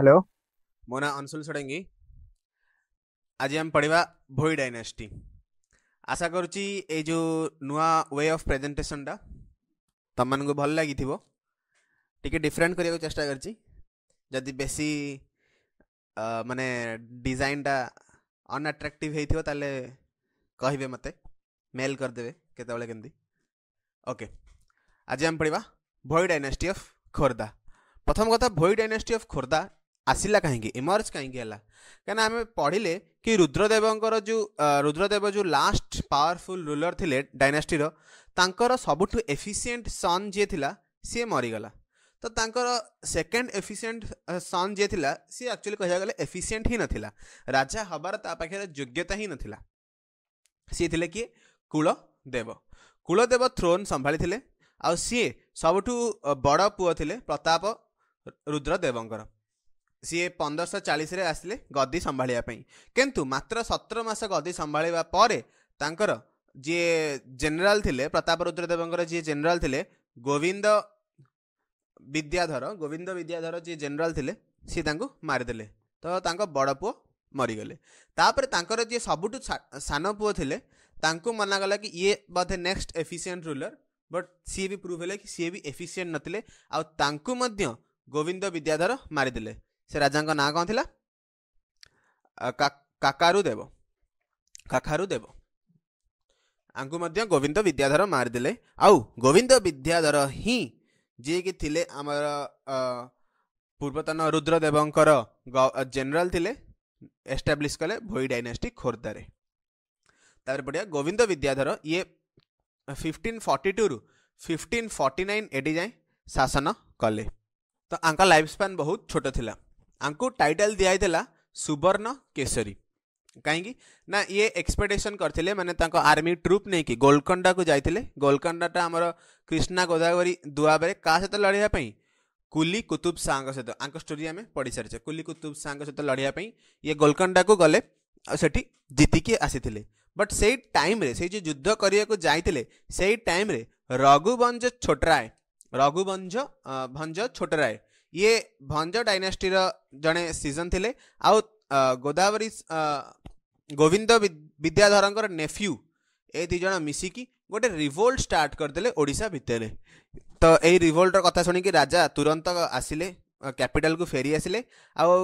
hello मो ना अंशुल षडंगी आज आम पढ़ा भोई डायनेस्टी आशा करुच्ची जो नुआ वे ऑफ प्रेजेंटेशन टा तुम को भल लगी टी डिफरेन्ट करने को चेस्टा कर बेसी मानने डिजाइनटा अनआट्राक्टिव होते कहे मत मेल करदे के ओके आज आम पढ़ा भोई डायनेस्टी ऑफ खोर्धा प्रथम कथा भोई डायनेस्टी ऑफ खोर्धा ଆସିଲା କାହିଁକି ଇମର୍ଜ କାହିଁକି ହେଲା କାହିଁକିନା ଆମେ ପଢ଼ିଲେ କି ରୁଦ୍ରଦେବଙ୍କର ଯେଉଁ ରୁଦ୍ରଦେବ ଯେଉଁ ଲାଷ୍ଟ ପାୱାରଫୁଲ୍ ରୁଲର୍ ଥିଲେ ଡାଇନାଷ୍ଟିର ତାଙ୍କର ସବୁଠୁ ଏଫିସିଏଣ୍ଟ ସନ୍ ଯିଏ ଥିଲା ସିଏ ମରିଗଲା ତ ତାଙ୍କର ସେକେଣ୍ଡ ଏଫିସିଏଣ୍ଟ ସନ୍ ଯିଏ ଥିଲା ସିଏ ଆକ୍ଚୁଆଲି କହିବାକୁ ଗଲେ ଏଫିସିଏଣ୍ଟ ହିଁ ନଥିଲା ରାଜା ହେବାର ତା ପାଖରେ ଯୋଗ୍ୟତା ହିଁ ନଥିଲା ସିଏ ଥିଲେ କିଏ କୁଳଦେବ କୁଳଦେବ ଥ୍ରୋନ୍ ସମ୍ଭାଳିଥିଲେ ଆଉ ସିଏ ସବୁଠୁ ବଡ଼ ପୁଅ ଥିଲେ ପ୍ରତାପ ରୁଦ୍ରଦେବଙ୍କର ସିଏ ପନ୍ଦରଶହ ଚାଳିଶରେ ଆସିଲେ ଗଦି ସମ୍ଭାଳିବା ପାଇଁ କିନ୍ତୁ ମାତ୍ର ସତର ମାସ ଗଦି ସମ୍ଭାଳିବା ପରେ ତାଙ୍କର ଯିଏ ଜେନେରାଲ ଥିଲେ ପ୍ରତାପ ରୁଦ୍ରଦେବଙ୍କର ଯିଏ ଜେନେରାଲ ଥିଲେ ଗୋବିନ୍ଦ ବିଦ୍ୟାଧର ଗୋବିନ୍ଦ ବିଦ୍ୟାଧର ଯିଏ ଜେନେରାଲ ଥିଲେ ସିଏ ତାଙ୍କୁ ମାରିଦେଲେ ତ ତାଙ୍କ ବଡ଼ ପୁଅ ମରିଗଲେ ତାପରେ ତାଙ୍କର ଯିଏ ସବୁଠୁ ସାନ ପୁଅ ଥିଲେ ତାଙ୍କୁ ମନାଗଲା କି ଇଏ ବୋଧେ ନେକ୍ସଟ ଏଫିସିଏଣ୍ଟ ରୁଲର ବଟ୍ ସିଏ ବି ପ୍ରୁଭ୍ ହେଲେ କି ସିଏ ବି ଏଫିସିଏଣ୍ଟ ନଥିଲେ ଆଉ ତାଙ୍କୁ ମଧ୍ୟ ଗୋବିନ୍ଦ ବିଦ୍ୟାଧର ମାରିଦେଲେ ସେ ରାଜାଙ୍କ ନାଁ କ'ଣ ଥିଲା କାକାରୁ ଦେବ କାକାରୁ ଦେବ ଆଙ୍କୁ ମଧ୍ୟ ଗୋବିନ୍ଦ ବିଦ୍ୟାଧର ମାରିଦେଲେ ଆଉ ଗୋବିନ୍ଦ ବିଦ୍ୟାଧର ହିଁ ଯିଏକି ଥିଲେ ଆମର ପୂର୍ବତନ ରୁଦ୍ରଦେବଙ୍କର ଜେନେରାଲ ଥିଲେ ଏଷ୍ଟାବ୍ଲିଶ୍ କଲେ ଭୋଇ ଡାଇନାଷ୍ଟି ଖୋର୍ଦ୍ଧାରେ ତାପରେ ବଢ଼ିଆ ଗୋବିନ୍ଦ ବିଦ୍ୟାଧର ଇଏ ଫିଫ୍ଟିନ୍ ଫର୍ଟି ଟୁରୁ ଫିଫ୍ଟିନ୍ ଫର୍ଟି ନାଇନ୍ ଏଡ଼ି ଯାଏଁ ଶାସନ କଲେ ତ ଆଙ୍କ ଲାଇଫ୍ ସ୍ପାନ୍ ବହୁତ ଛୋଟ ଥିଲା आपको टाइटल दिया सुवर्ण केशरी कहीं ना ये एक्सपेक्टेशन करते मैंने आर्मी ट्रुप नहीं कि गोलकंडा को जाते गोलकंडाटा आमर कृष्णा गोदावरी दुआबे क्या सहित लड़ापी कुली कुतुब शाह सहित स्टोरी आम पढ़ी सारी कुली कुतुब शाह सहित लड़ाई ये गोलकंडा को गले सेठी जीतिकी आसी बट से टाइम से जो युद्ध करने को जाते से टाइम रघुवंज छोटराय रघुवंज भंज छोटराय ଇଏ ଭଞ୍ଜ ଡାଇନାଷ୍ଟିର ଜଣେ ସିଜନ୍ ଥିଲେ ଆଉ ଗୋଦାବରୀ ଗୋବିନ୍ଦ ବିଦ୍ୟାଧରଙ୍କର ନେଫ୍ୟୁ ଏ ଦୁଇ ଜଣ ମିଶିକି ଗୋଟେ ରିଭୋଲ୍ଟ ଷ୍ଟାର୍ଟ କରିଦେଲେ ଓଡ଼ିଶା ଭିତରେ ତ ଏଇ ରିଭୋଲ୍ଟର କଥା ଶୁଣିକି ରାଜା ତୁରନ୍ତ ଆସିଲେ କ୍ୟାପିଟାଲକୁ ଫେରି ଆସିଲେ ଆଉ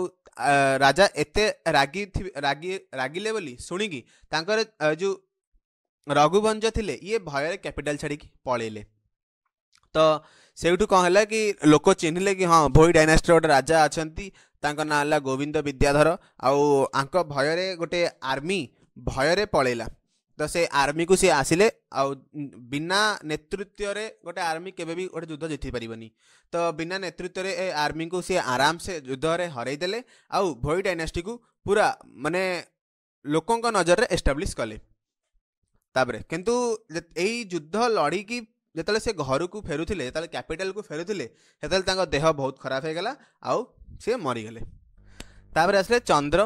ରାଜା ଏତେ ରାଗି ରାଗି ରାଗିଲେ ବୋଲି ଶୁଣିକି ତାଙ୍କର ଯେଉଁ ରଘୁଭଞ୍ଜ ଥିଲେ ଇଏ ଭୟରେ କ୍ୟାପିଟାଲ ଛାଡ଼ିକି ପଳେଇଲେ ତ ସେଇଠୁ କ'ଣ ହେଲା କି ଲୋକ ଚିହ୍ନିଲେ କି ହଁ ଭୋଇ ଡାଇନାଷ୍ଟିର ଗୋଟେ ରାଜା ଅଛନ୍ତି ତାଙ୍କ ନାଁ ହେଲା ଗୋବିନ୍ଦ ବିଦ୍ୟାଧର ଆଉ ଆଙ୍କ ଭୟରେ ଗୋଟେ ଆର୍ମି ଭୟରେ ପଳେଇଲା ତ ସେ ଆର୍ମିକୁ ସିଏ ଆସିଲେ ଆଉ ବିନା ନେତୃତ୍ୱରେ ଗୋଟେ ଆର୍ମି କେବେ ବି ଗୋଟେ ଯୁଦ୍ଧ ଜିତି ପାରିବନି ତ ବିନା ନେତୃତ୍ୱରେ ଏ ଆର୍ମିକୁ ସିଏ ଆରାମସେ ଯୁଦ୍ଧରେ ହରେଇ ଦେଲେ ଆଉ ଭୋଇ ଡାଇନାଷ୍ଟିକୁ ପୁରା ମାନେ ଲୋକଙ୍କ ନଜରରେ ଏଷ୍ଟାବ୍ଲିଶ୍ କଲେ ତାପରେ କିନ୍ତୁ ଏଇ ଯୁଦ୍ଧ ଲଢ଼ିକି जिते से घर को फेरुले कैपिटाल फेरुले देह बहुत खराब हो गला आउ सी मरीगले आसे Chandra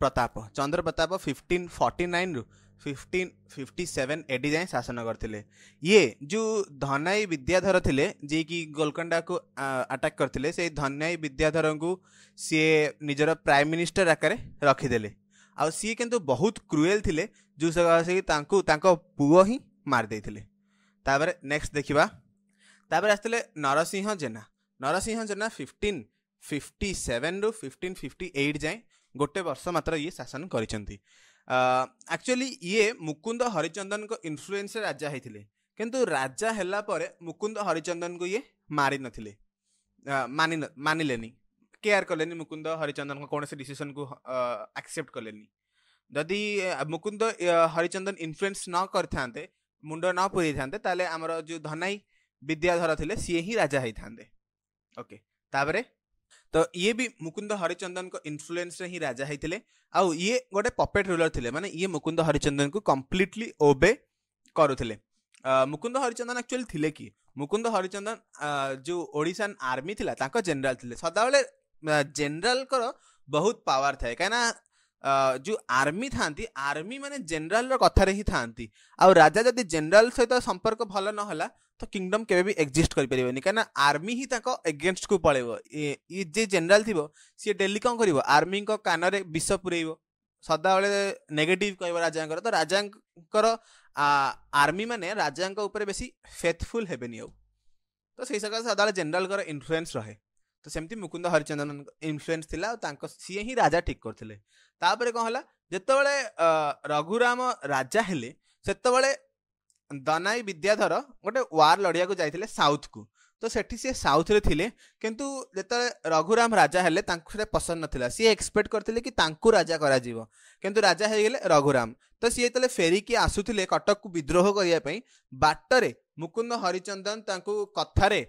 Pratap Chandra Pratap fifteen forty nine रु फिफ्टीन फिफ्टी सेवेन एटी जाए शासन करते ये जो धनई विद्याधर थे जी कि गोलकंडा को आटाक् करते से धनई विद्याधर को सी निजर प्राइम मिनिस्टर आकर रखिदे आ सी कितु बहुत क्रुएल थे जो सकता पुओ ही मारदे तापर नेक्स्ट देखा तापर आसते Narasimha Jena Narasimha Jena fifteen fifty seven रु फिफ्टीन फिफ्टी एट जाए गोटे वर्ष मात्र ये शासन कर एक्चुअली ये मुकुंद हरिचंदन को इनफ्लुएंस राजा होते हैं किंतु राजा हेला मुकुंद हरिचंदन को ये मारि नथिले मान मानिले केयर कले मुकुंद हरिचंदन कौन से डिसीसन को आक्सेप्ट कले जदि मुकुंद हरिचंदन इनफ्लुएंस न करते मुंड न पूरे था आमर जो धनई विद्याधर थे सी ही राजा होता था ओके तापरे तो ये भी मुकुंद हरिचंदन इनफ्लुएंस रे ही राजा होते आए गोटे पपेट रूलर थे मानते ये मुकुंद हरिचंदन को कम्प्लीटली ओबे करुले मुकुंद हरिचंदन एक्चुअली थे कि मुकुंद हरिचंदन जो ओडिशन आर्मी थी जेनेल थे सदा बेले जेनेल बहुत पावर थाए कहीं ଯେଉଁ ଆର୍ମି ଥାନ୍ତି ଆର୍ମି ମାନେ ଜେନେରାଲର କଥାରେ ହିଁ ଥାନ୍ତି ଆଉ ରାଜା ଯଦି ଜେନେରାଲ ସହିତ ସମ୍ପର୍କ ଭଲ ନହେଲା ତ କିଙ୍ଗଡମ୍ କେବେ ବି ଏକ୍ଜିଷ୍ଟ କରିପାରିବନି କାହିଁକିନା ଆର୍ମି ହିଁ ତାଙ୍କ ଏଗେନଷ୍ଟକୁ ପଳେଇବ ଇଏ ଯିଏ ଜେନେରାଲ ଥିବ ସିଏ ଡେଲି କ'ଣ କରିବ ଆର୍ମିଙ୍କ କାନରେ ବିଷ ପୁରେଇବ ସଦାବେଳେ ନେଗେଟିଭ୍ କହିବ ରାଜାଙ୍କର ତ ରାଜାଙ୍କର ଆର୍ମି ମାନେ ରାଜାଙ୍କ ଉପରେ ବେଶୀ ଫେଥଫୁଲ୍ ହେବେନି ଆଉ ତ ସେଇ ସକାଶେ ସଦାବେଳେ ଜେନେରାଲଙ୍କର ଇନଫ୍ଲୁଏନ୍ସ ରହେ ତ ସେମିତି ମୁକୁନ୍ଦ ହରିଚନ୍ଦନ ଇନଫ୍ଲୁଏନ୍ସ ଥିଲା ଆଉ ତାଙ୍କ ସିଏ ହିଁ ରାଜା ଠିକ୍ କରିଥିଲେ ତାପରେ କ'ଣ ହେଲା ଯେତେବେଳେ ରଘୁରାମ ରାଜା ହେଲେ ସେତେବେଳେ ଦନାଇ ବିଦ୍ୟାଧର ଗୋଟେ ୱାର୍ ଲଢ଼ିବାକୁ ଯାଇଥିଲେ ସାଉଥକୁ ତ ସେଠି ସିଏ ସାଉଥରେ ଥିଲେ କିନ୍ତୁ ଯେତେବେଳେ ରଘୁରାମ ରାଜା ହେଲେ ତାଙ୍କୁ ସେଇଟା ପସନ୍ଦ ନଥିଲା ସିଏ ଏକ୍ସପେକ୍ଟ କରିଥିଲେ କି ତାଙ୍କୁ ରାଜା କରାଯିବ କିନ୍ତୁ ରାଜା ହେଇଗଲେ ରଘୁରାମ ତ ସିଏ ଯେତେବେଳେ ଫେରିକି ଆସୁଥିଲେ କଟକକୁ ବିଦ୍ରୋହ କରିବା ପାଇଁ ବାଟରେ ମୁକୁନ୍ଦ ହରିଚନ୍ଦନ ତାଙ୍କୁ କଥାରେ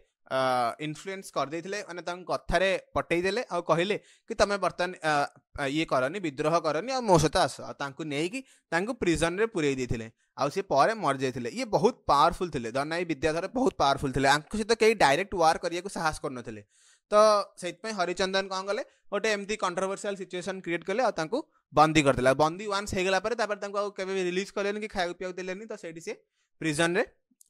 ଇନଫ୍ଲୁଏନ୍ସ କରିଦେଇଥିଲେ ମାନେ ତାଙ୍କ କଥାରେ ପଟେଇଦେଲେ ଆଉ କହିଲେ କି ତମେ ବର୍ତ୍ତମାନ ଇଏ କରନି ବିଦ୍ରୋହ କରନି ଆଉ ମୋ ସହିତ ଆସ ଆଉ ତାଙ୍କୁ ନେଇକି ତାଙ୍କୁ ପ୍ରିଜନରେ ପୁରେଇ ଦେଇଥିଲେ ଆଉ ସେ ପରେ ମରିଯାଇଥିଲେ ଇଏ ବହୁତ ପାୱାରଫୁଲ୍ ଥିଲେ ଦନାଇ ବିଦ୍ୟାଧର ବହୁତ ପାୱାରଫୁଲ୍ ଥିଲେ ଆଙ୍କୁ ସହିତ କେହି ଡାଇରେକ୍ଟ ୱାର୍ କରିବାକୁ ସାହସ କରୁନଥିଲେ ତ ସେଇଥିପାଇଁ ହରିଚନ୍ଦନ କ'ଣ କଲେ ଗୋଟେ ଏମିତି କଣ୍ଟ୍ରୋଭର୍ସିଆଲ୍ ସିଚୁଏସନ୍ କ୍ରିଏଟ୍ କଲେ ଆଉ ତାଙ୍କୁ ବନ୍ଦୀ କରିଦେଲେ ଆଉ ବନ୍ଦୀ ୱାନ୍ସ ହେଇଗଲା ପରେ ତାପରେ ତାଙ୍କୁ ଆଉ କେବେ ରିଲିଜ୍ କଲେନି କି ଖାଇବାକୁ ପିଇବାକୁ ଦେଲେନି ତ ସେଇଠି ସେ ପ୍ରିଜନରେ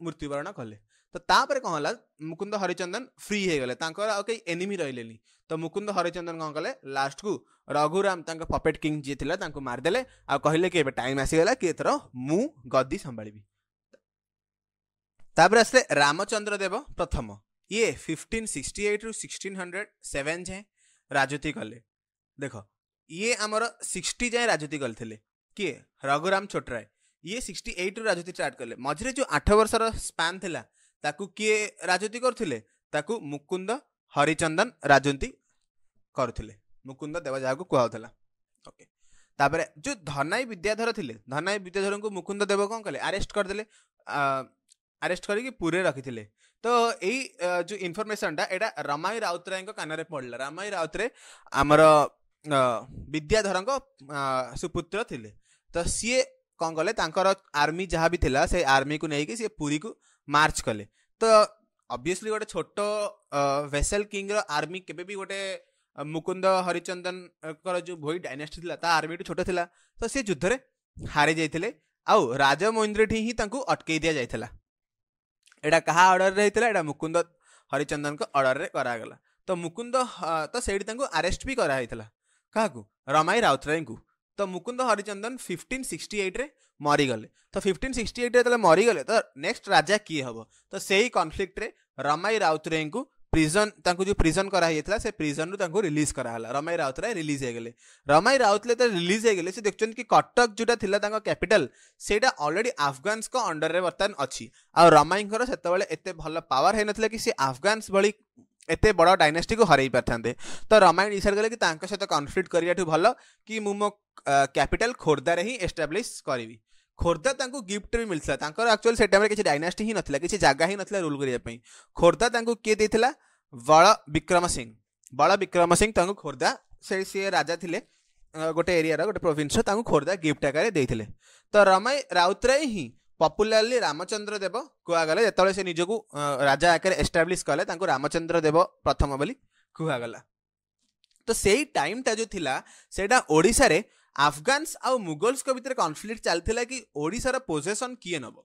ମୃତ୍ୟୁବରଣ କଲେ ତ ତାପରେ କ'ଣ ହେଲା ମୁକୁନ୍ଦ ହରିଚନ୍ଦନ ଫ୍ରି ହେଇଗଲେ ତାଙ୍କର ଆଉ କେହି ଏନିମି ରହିଲେନି ତ ମୁକୁନ୍ଦ ହରିଚନ୍ଦନ କ'ଣ କଲେ ଲାଷ୍ଟକୁ ରଘୁରାମ ତାଙ୍କ ପପେଟ୍ କିଙ୍ଗ ଯିଏ ଥିଲା ତାଙ୍କୁ ମାରିଦେଲେ ଆଉ କହିଲେ କି ଏବେ ଟାଇମ୍ ଆସିଗଲା କି ଏଥର ମୁଁ ଗଦି ସମ୍ଭାଳିବି ତାପରେ ଆସିଲେ ରାମଚନ୍ଦ୍ର ଦେବ ପ୍ରଥମ ଇଏ ଫିଫ୍ଟିନ୍ ସିକ୍ସଟି ଏଇଟ୍ରୁ ସିକ୍ସଟିନ୍ ହଣ୍ଡ୍ରେଡ଼ ସେଭେନ୍ ଯାଏଁ ରାଜୁତି କଲେ ଦେଖ ଇଏ ଆମର ସିକ୍ସଟି ଯାଏଁ ରାଜୁତି କରିଥିଲେ କିଏ ରଘୁରାମ ଛୋଟରାୟ ଇଏ ସିକ୍ସଟି ଏଇଟ୍ରୁ ରାଜୁତି ଷ୍ଟାର୍ଟ କଲେ ମଝିରେ ଯେଉଁ ଆଠ ବର୍ଷର ସ୍ପାନ୍ ଥିଲା ତାକୁ କିଏ ରାଜୁତି କରୁଥିଲେ ତାକୁ ମୁକୁନ୍ଦ ହରିଚନ୍ଦନ ରାଜୁତି କରୁଥିଲେ ମୁକୁନ୍ଦ ଦେବ ଯାହାକୁ କୁହାହଉଥିଲା ଓକେ ତାପରେ ଯୋଉ ଧନାଇ ବିଦ୍ୟାଧର ଥିଲେ ଧନାଇ ବିଦ୍ୟାଧରଙ୍କୁ ମୁକୁନ୍ଦ ଦେବ କ'ଣ କଲେ ଆରେଷ୍ଟ କରିଦେଲେ ଆରେଷ୍ଟ କରିକି ପୁରୀରେ ରଖିଥିଲେ ତ ଏଇ ଯୋଉ ଇନଫର୍ମେସନଟା ଏଇଟା ରମାଇ ରାଉତରାୟଙ୍କ କାନରେ ପଡ଼ିଲା ରମାଇ ରାଉତରାୟ ଆମର ବିଦ୍ୟାଧରଙ୍କ ସୁପୁତ୍ର ଥିଲେ ତ ସିଏ କ'ଣ କଲେ ତାଙ୍କର ଆର୍ମି ଯାହା ବି ଥିଲା ସେ ଆର୍ମିକୁ ନେଇକି ସିଏ ପୁରୀକୁ ମାର୍ଚ୍ଚ କଲେ ତ ଅବଭିୟସଲି ଗୋଟେ ଛୋଟ ଭେସେଲ କିଙ୍ଗର ଆର୍ମି କେବେ ବି ଗୋଟେ ମୁକୁନ୍ଦ ହରିଚନ୍ଦନଙ୍କର ଯେଉଁ ଭୋଇ ଡାଇନାଷ୍ଟି ଥିଲା ତା ଆର୍ମିଠୁ ଛୋଟ ଥିଲା ତ ସେ ଯୁଦ୍ଧରେ ହାରି ଯାଇଥିଲେ ଆଉ ରାଜମୈନ୍ଦ୍ରଠି ହିଁ ତାଙ୍କୁ ଅଟକେଇ ଦିଆଯାଇଥିଲା ଏଇଟା କାହା ଅର୍ଡ଼ରରେ ହେଇଥିଲା ଏଇଟା ମୁକୁନ୍ଦ ହରିଚନ୍ଦନଙ୍କ ଅର୍ଡ଼ରରେ କରାଗଲା ତ ମୁକୁନ୍ଦ ତ ସେଇଠି ତାଙ୍କୁ ଆରେଷ୍ଟ ବି କରାହେଇଥିଲା କାହାକୁ ରମାଇ ରାଉତରାୟଙ୍କୁ ତ ମୁକୁନ୍ଦ ହରିଚନ୍ଦନ ଫିଫ୍ଟିନ୍ ସିକ୍ସଟି ଏଇଟ୍ରେ ମରିଗଲେ ତ ଫିଫ୍ଟିନ୍ ସିକ୍ସଟି ଏଇଟ୍ରେ ଯେତେବେଳେ ମରିଗଲେ ତ ନେକ୍ସଟ ରାଜା କିଏ ହେବ ତ ସେଇ କନଫ୍ଲିକ୍ଟରେ ରମାଇ ରାଉତରାୟଙ୍କୁ ପ୍ରିଜନ୍ ତାଙ୍କୁ ଯେଉଁ ପ୍ରିଜନ୍ କରାହେଇଯାଇଥିଲା ସେ ପ୍ରିଜନ୍ରୁ ତାଙ୍କୁ ରିଲିଜ୍ କରାହେଲା ରମାଇ ରାଉତରାୟ ରିଲିଜ୍ ହେଇଗଲେ ରମାଇ ରାଉତରାୟ ଯେତେବେଳେ ରିଲିଜ୍ ହେଇଗଲେ ସେ ଦେଖୁଛନ୍ତି କି କଟକ ଯେଉଁଟା ଥିଲା ତାଙ୍କ କ୍ୟାପିଟାଲ ସେଇଟା ଅଲରେଡ଼ି ଆଫଗାନ୍ସଙ୍କ ଅଣ୍ଡରରେ ବର୍ତ୍ତମାନ ଅଛି ଆଉ ରମାଇଙ୍କର ସେତେବେଳେ ଏତେ ଭଲ ପାୱାର ହେଇନଥିଲା କି ସେ ଆଫଗାନ୍ସ ଭଳି ଏତେ ବଡ଼ ଡାଇନାଷ୍ଟିକୁ ହରାଇ ପାରିଥାନ୍ତେ ତ ରମାଇ ଡିସାଇଡ଼ କଲେ କି ତାଙ୍କ ସହିତ କନଫ୍ଲିକ୍ଟ କରିବାଠୁ ଭଲ କି ମୁଁ ମୋ କ୍ୟାପିଟାଲ ଖୋର୍ଦ୍ଧାରେ ହିଁ ଏଷ୍ଟାବ୍ଲିଶ୍ କରିବି ଖୋର୍ଦ୍ଧା ତାଙ୍କୁ ଗିଫ୍ଟ ବି ମିଳିଥିଲା ତାଙ୍କର ଆକ୍ଚୁଆଲି ସେ ଟାଇମ୍ରେ କିଛି ଡାଇନାଷ୍ଟି ହିଁ ନଥିଲା କିଛି ଜାଗା ହିଁ ନଥିଲା ରୁଲ୍ କରିବା ପାଇଁ ଖୋର୍ଦ୍ଧା ତାଙ୍କୁ କିଏ ଦେଇଥିଲା ବଳ ବିକ୍ରମ ସିଂ ବଳ ବିକ୍ରମ ସିଂ ତାଙ୍କୁ ଖୋର୍ଦ୍ଧା ସେ ସିଏ ରାଜା ଥିଲେ ଗୋଟେ ଏରିଆର ଗୋଟେ ପ୍ରୋଭିନ୍ସର ତାଙ୍କୁ ଖୋର୍ଦ୍ଧା ଗିଫ୍ଟ ଆକାରରେ ଦେଇଥିଲେ ତ ରମାଇ ରାଉତରାୟ ହିଁ ପପୁଲାରଲି ରାମଚନ୍ଦ୍ର ଦେବ କୁହାଗଲା ଯେତେବେଳେ ସେ ନିଜକୁ ରାଜା ଆକାରରେ ଏଷ୍ଟାବ୍ଲିଶ୍ କଲେ ତାଙ୍କୁ ରାମଚନ୍ଦ୍ର ଦେବ ପ୍ରଥମ ବୋଲି କୁହାଗଲା ତ ସେଇ ଟାଇମଟା ଯେଉଁ ଥିଲା ସେଇଟା ଓଡ଼ିଶାରେ ଆଫଗାନ୍ସ ଆଉ ମୁଗଲ୍ସଙ୍କ ଭିତରେ କନଫ୍ଲିକ୍ଟ ଚାଲିଥିଲା କି ଓଡ଼ିଶାର ପୋଜେସନ୍ କିଏ ନେବ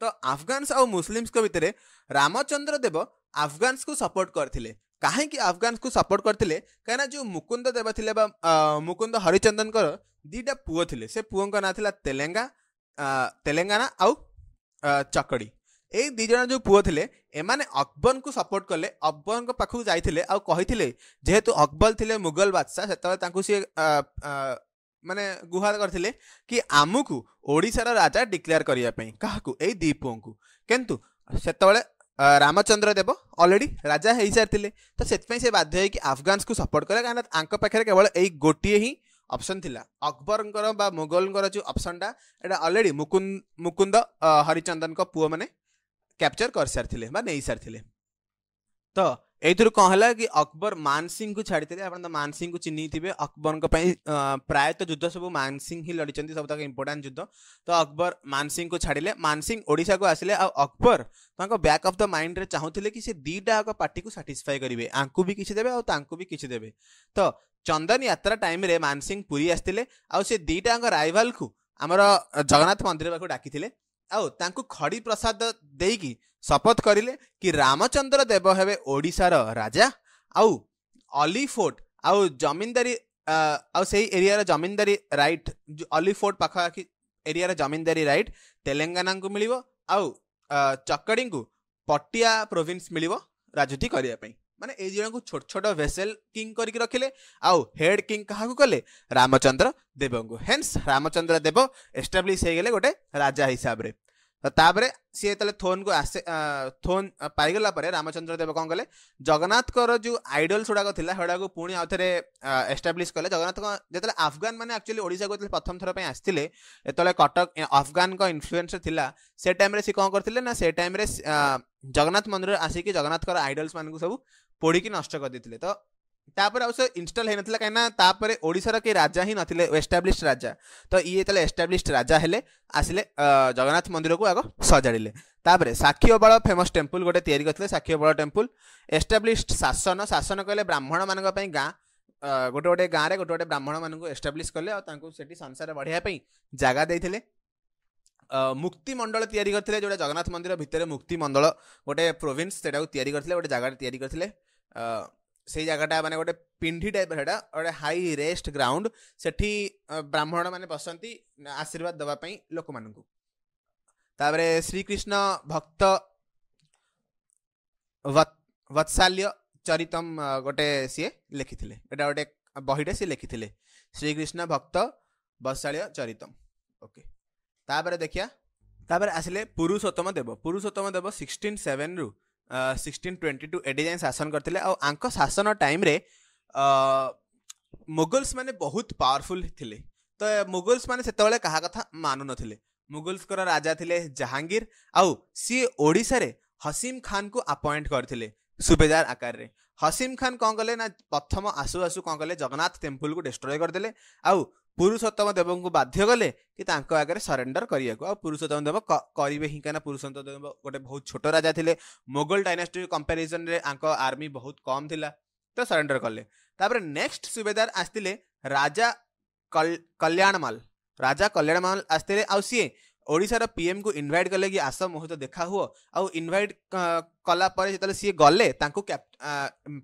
ତ ଆଫଗାନ୍ସ ଆଉ ମୁସଲିମ୍ସଙ୍କ ଭିତରେ ରାମଚନ୍ଦ୍ର ଦେବ ଆଫଗାନ୍ସକୁ ସପୋର୍ଟ କରିଥିଲେ କାହିଁକି ଆଫଗାନ୍ସକୁ ସପୋର୍ଟ କରିଥିଲେ କାହିଁକିନା ଯେଉଁ ମୁକୁନ୍ଦ ଦେବ ଥିଲେ ବା ମୁକୁନ୍ଦ ହରିଚନ୍ଦନଙ୍କର ଦୁଇଟା ପୁଅ ଥିଲେ ସେ ପୁଅଙ୍କ ନାଁ ଥିଲା ତେଲେଙ୍ଗା ତେଲେଙ୍ଗାନା ଆଉ ଚକଡ଼ି ଏଇ ଦୁଇ ଜଣ ଯେଉଁ ପୁଅ ଥିଲେ ଏମାନେ ଅକବରଙ୍କୁ ସପୋର୍ଟ କଲେ ଅକବରଙ୍କ ପାଖକୁ ଯାଇଥିଲେ ଆଉ କହିଥିଲେ ଯେହେତୁ ଅକବର ଥିଲେ ମୁଗଲ ବାଦଶାହ ସେତେବେଳେ ତାଙ୍କୁ ସିଏ ମାନେ ଗୁହାର କରିଥିଲେ କି ଆମକୁ ଓଡ଼ିଶାର ରାଜା ଡିକ୍ଲେୟାର କରିବା ପାଇଁ କାହାକୁ ଏଇ ଦୁଇ ପୁଅଙ୍କୁ କିନ୍ତୁ ସେତେବେଳେ ରାମଚନ୍ଦ୍ର ଦେବ ଅଲରେଡ଼ି ରାଜା ହେଇସାରିଥିଲେ ତ ସେଥିପାଇଁ ସେ ବାଧ୍ୟ ହେଇକି ଆଫଗାନ୍ସକୁ ସପୋର୍ଟ କଲେ କାହିଁକିନା ଆଙ୍କ ପାଖରେ କେବଳ ଏଇ ଗୋଟିଏ ହିଁ ଅପସନ୍ ଥିଲା ଅକବରଙ୍କର ବା ମୋଗଲଙ୍କର ଯେଉଁ ଅପସନ୍ଟା ଏଇଟା ଅଲରେଡ଼ି ମୁକୁନ୍ଦ ମୁକୁନ୍ଦ ହରିଚନ୍ଦନଙ୍କ ପୁଅମାନେ କ୍ୟାପଚର୍ କରିସାରିଥିଲେ ବା ନେଇସାରିଥିଲେ ତ ଏଇଥିରୁ କ'ଣ ହେଲା କି ଅକବର ମାନସିଂହକୁ ଛାଡ଼ିଥିଲେ ଆପଣ ତ ମାନସିଂହକୁ ଚିହ୍ନିଥିବେ ଅକବରଙ୍କ ପାଇଁ ପ୍ରାୟତଃ ଯୁଦ୍ଧ ସବୁ ମାନସିଂ ହିଁ ଲଢ଼ିଛନ୍ତି ସବୁ ତାଙ୍କ ଇମ୍ପୋର୍ଟାଣ୍ଟ ଯୁଦ୍ଧ ତ ଅକବର ମାନସିଂହକୁ ଛାଡ଼ିଲେ ମାନସିଂ ଓଡ଼ିଶାକୁ ଆସିଲେ ଆଉ ଅକବର ତାଙ୍କ ବ୍ୟାକ୍ ଅଫ୍ ଦ ମାଇଣ୍ଡରେ ଚାହୁଁଥିଲେ କି ସେ ଦୁଇଟା ଯାକ ପାର୍ଟିକୁ ସାଟିସ୍ଫାଏ କରିବେ ଆଙ୍କୁ ବି କିଛି ଦେବେ ଆଉ ତାଙ୍କୁ ବି କିଛି ଦେବେ ତ ଚନ୍ଦନ ଯାତ୍ରା ଟାଇମ୍ରେ ମାନସିଂ ପୁରୀ ଆସିଥିଲେ ଆଉ ସେ ଦୁଇଟାଙ୍କ ରାଇଭାଲକୁ ଆମର ଜଗନ୍ନାଥ ମନ୍ଦିର ପାଖକୁ ଡାକିଥିଲେ ଆଉ ତାଙ୍କୁ ଖଡ଼ି ପ୍ରସାଦ ଦେଇକି ଶପଥ କରିଲେ କି ରାମଚନ୍ଦ୍ର ଦେବ ହେବେ ଓଡ଼ିଶାର ରାଜା ଆଉ ଅଲିଫୋର୍ଟ ଆଉ ଜମିନଦାରୀ ଆଉ ସେଇ ଏରିଆର ଜମିନଦାରୀ ରାଇଟ୍ ଅଲିଫୋର୍ଟ ପାଖାପାଖି ଏରିଆର ଜମିନଦାରୀ ରାଇଟ୍ ତେଲେଙ୍ଗାନାଙ୍କୁ ମିଳିବ ଆଉ ଚକଡ଼ିଙ୍କୁ ପଟିଆ ପ୍ରୋଭିନ୍ସ ମିଳିବ ରାଜୁତି କରିବା ପାଇଁ ମାନେ ଏଇ ଜଣଙ୍କୁ ଛୋଟ ଛୋଟ ଭେସେଲ କିଙ୍ଗ କରିକି ରଖିଲେ ଆଉ ହେଡ୍ କିଙ୍ଗ କାହାକୁ କଲେ ରାମଚନ୍ଦ୍ର ଦେବଙ୍କୁ ହେନ୍ସ ରାମଚନ୍ଦ୍ର ଦେବ ଏଷ୍ଟାବ୍ଲିଶ ହେଇଗଲେ ଗୋଟେ ରାଜା ହିସାବରେ तपर सि थोन को आसे थोन पारगलाप रामचंद्र देव कले जगन्नाथको जो आइडलस गुडाक थाहाको पो आउने एस्टाब्लिस कले जगन्नाथ जा अफगान म को प्रथम थोरै आसिसले तटक अफगानको इन्फ्लुएन्स थाहा से टाइम सि ना से टाइम जगन्नाथ मन्दिर आसिक जगन्नाथको आइडलसँग सबै पोडिकि नष्ट गरिदि त ତାପରେ ଆଉ ସେ ଇନଷ୍ଟଲ ହେଇନଥିଲା କାହିଁକିନା ତାପରେ ଓଡ଼ିଶାର କେହି ରାଜା ହିଁ ନଥିଲେ ଏଷ୍ଟାବ୍ଲିଶ ରାଜା ତ ଇଏ ଯେତେବେଳେ ଏଷ୍ଟାବ୍ଲିଶ ରାଜା ହେଲେ ଆସିଲେ ଜଗନ୍ନାଥ ମନ୍ଦିରକୁ ଆଗ ସଜାଡ଼ିଲେ ତାପରେ ସାକ୍ଷୀ ଅବାଳ ଫେମସ୍ ଟେମ୍ପୁଲ ଗୋଟେ ତିଆରି କରିଥିଲେ ସାକ୍ଷୀ ଅବାଳ ଟେମ୍ପୁଲ ଏଷ୍ଟାବ୍ଲିଶ ଶାସନ ଶାସନ କହିଲେ ବ୍ରାହ୍ମଣମାନଙ୍କ ପାଇଁ ଗାଁ ଗୋଟେ ଗୋଟେ ଗାଁରେ ଗୋଟେ ଗୋଟେ ବ୍ରାହ୍ମଣମାନଙ୍କୁ ଏଷ୍ଟାବ୍ଲିଶ କଲେ ଆଉ ତାଙ୍କୁ ସେଠି ସଂସାର ବଢ଼ିବା ପାଇଁ ଜାଗା ଦେଇଥିଲେ ମୁକ୍ତି ମଣ୍ଡଳ ତିଆରି କରିଥିଲେ ଯେଉଁଟା ଜଗନ୍ନାଥ ମନ୍ଦିର ଭିତରେ ମୁକ୍ତି ମଣ୍ଡଳ ଗୋଟେ ପ୍ରୋଭିନ୍ସ ସେଇଟାକୁ ତିଆରି କରିଥିଲେ ଗୋଟେ ଜାଗାରେ ତିଆରି କରିଥିଲେ ସେଇ ଜାଗାଟା ମାନେ ଗୋଟେ ପିଣ୍ଢି ଟାଇପ୍ର ସେଇଟା ଗୋଟେ ହାଇ ରେଷ୍ଟ ଗ୍ରାଉଣ୍ଡ ସେଠି ବ୍ରାହ୍ମଣମାନେ ବସନ୍ତି ଆଶୀର୍ବାଦ ଦେବା ପାଇଁ ଲୋକମାନଙ୍କୁ ତାପରେ ଶ୍ରୀକୃଷ୍ଣ ଭକ୍ତ ବତ୍ସାଲ୍ୟ ଚରିତମ୍ ଗୋଟେ ସିଏ ଲେଖିଥିଲେ ଏଇଟା ଗୋଟେ ବହିଟେ ସିଏ ଲେଖିଥିଲେ ଶ୍ରୀକୃଷ୍ଣ ଭକ୍ତ ବତ୍ସାଳୀୟ ଚରିତମ୍ ଓକେ ତାପରେ ଦେଖିବା ତାପରେ ଆସିଲେ ପୁରୁଷୋତ୍ତମ ଦେବ ପୁରୁଷୋତ୍ତମ ଦେବ ସିକ୍ସଟିନ୍ ସେଭେନ୍ରୁ ରୁ ସିକ୍ସଟିନ୍ ଟ୍ୱେଣ୍ଟି ଟୁ ଏ ଯାଏଁ ଶାସନ କରିଥିଲେ ଆଉ ଆଙ୍କ ଶାସନ ଟାଇମ୍ରେ ମୁଗଲ୍ସ ମାନେ ବହୁତ ପାୱାରଫୁଲ୍ ଥିଲେ ତ ମୁଗଲ୍ସ ମାନେ ସେତେବେଳେ କାହା କଥା ମାନୁନଥିଲେ ମୁଗଲ୍ସଙ୍କର ରାଜା ଥିଲେ ଜାହାଙ୍ଗୀର ଆଉ ସିଏ ଓଡ଼ିଶାରେ ହସିମ ଖାନଙ୍କୁ ଆପଏଣ୍ଟ କରିଥିଲେ ସୁବେଦାର ଆକାରରେ ହସିମ ଖାନ କ'ଣ କଲେ ନା ପ୍ରଥମ ଆସୁ ଆସୁ କ'ଣ କଲେ ଜଗନ୍ନାଥ ଟେମ୍ପଲକୁ ଡିଷ୍ଟ୍ରୟ କରିଦେଲେ ଆଉ ପୁରୁଷୋତ୍ତମ ଦେବଙ୍କୁ ବାଧ୍ୟ କଲେ କି ତାଙ୍କ ଆଗରେ ସରେଣ୍ଡର କରିବାକୁ ଆଉ ପୁରୁଷୋତ୍ତମ ଦେବ କରିବେ ହିଁ କାହିଁକିନା ପୁରୁଷୋତ୍ତମ ଦେବ ଗୋଟେ ବହୁତ ଛୋଟ ରାଜା ଥିଲେ ମୋଗଲ ଡାଇନାଷ୍ଟି କମ୍ପାରିଜନରେ ଆଙ୍କ ଆର୍ମି ବହୁତ କମ୍ ଥିଲା ତ ସରେଣ୍ଡର କଲେ ତାପରେ ନେକ୍ସଟ ସୁବେଦାର ଆସିଥିଲେ ରାଜା କଲ୍ୟାଣମାଲ ରାଜା କଲ୍ୟାଣମାଲ ଆସିଥିଲେ ଆଉ ସିଏ ଓଡ଼ିଶାର ପିଏମ୍କୁ ଇନଭାଇଟ୍ କଲେ କି ଆସ ମୋ ସହିତ ଦେଖା ହୁଅ ଆଉ ଇନଭାଇଟ୍ କଲା ପରେ ଯେତେବେଳେ ସିଏ ଗଲେ ତାଙ୍କୁ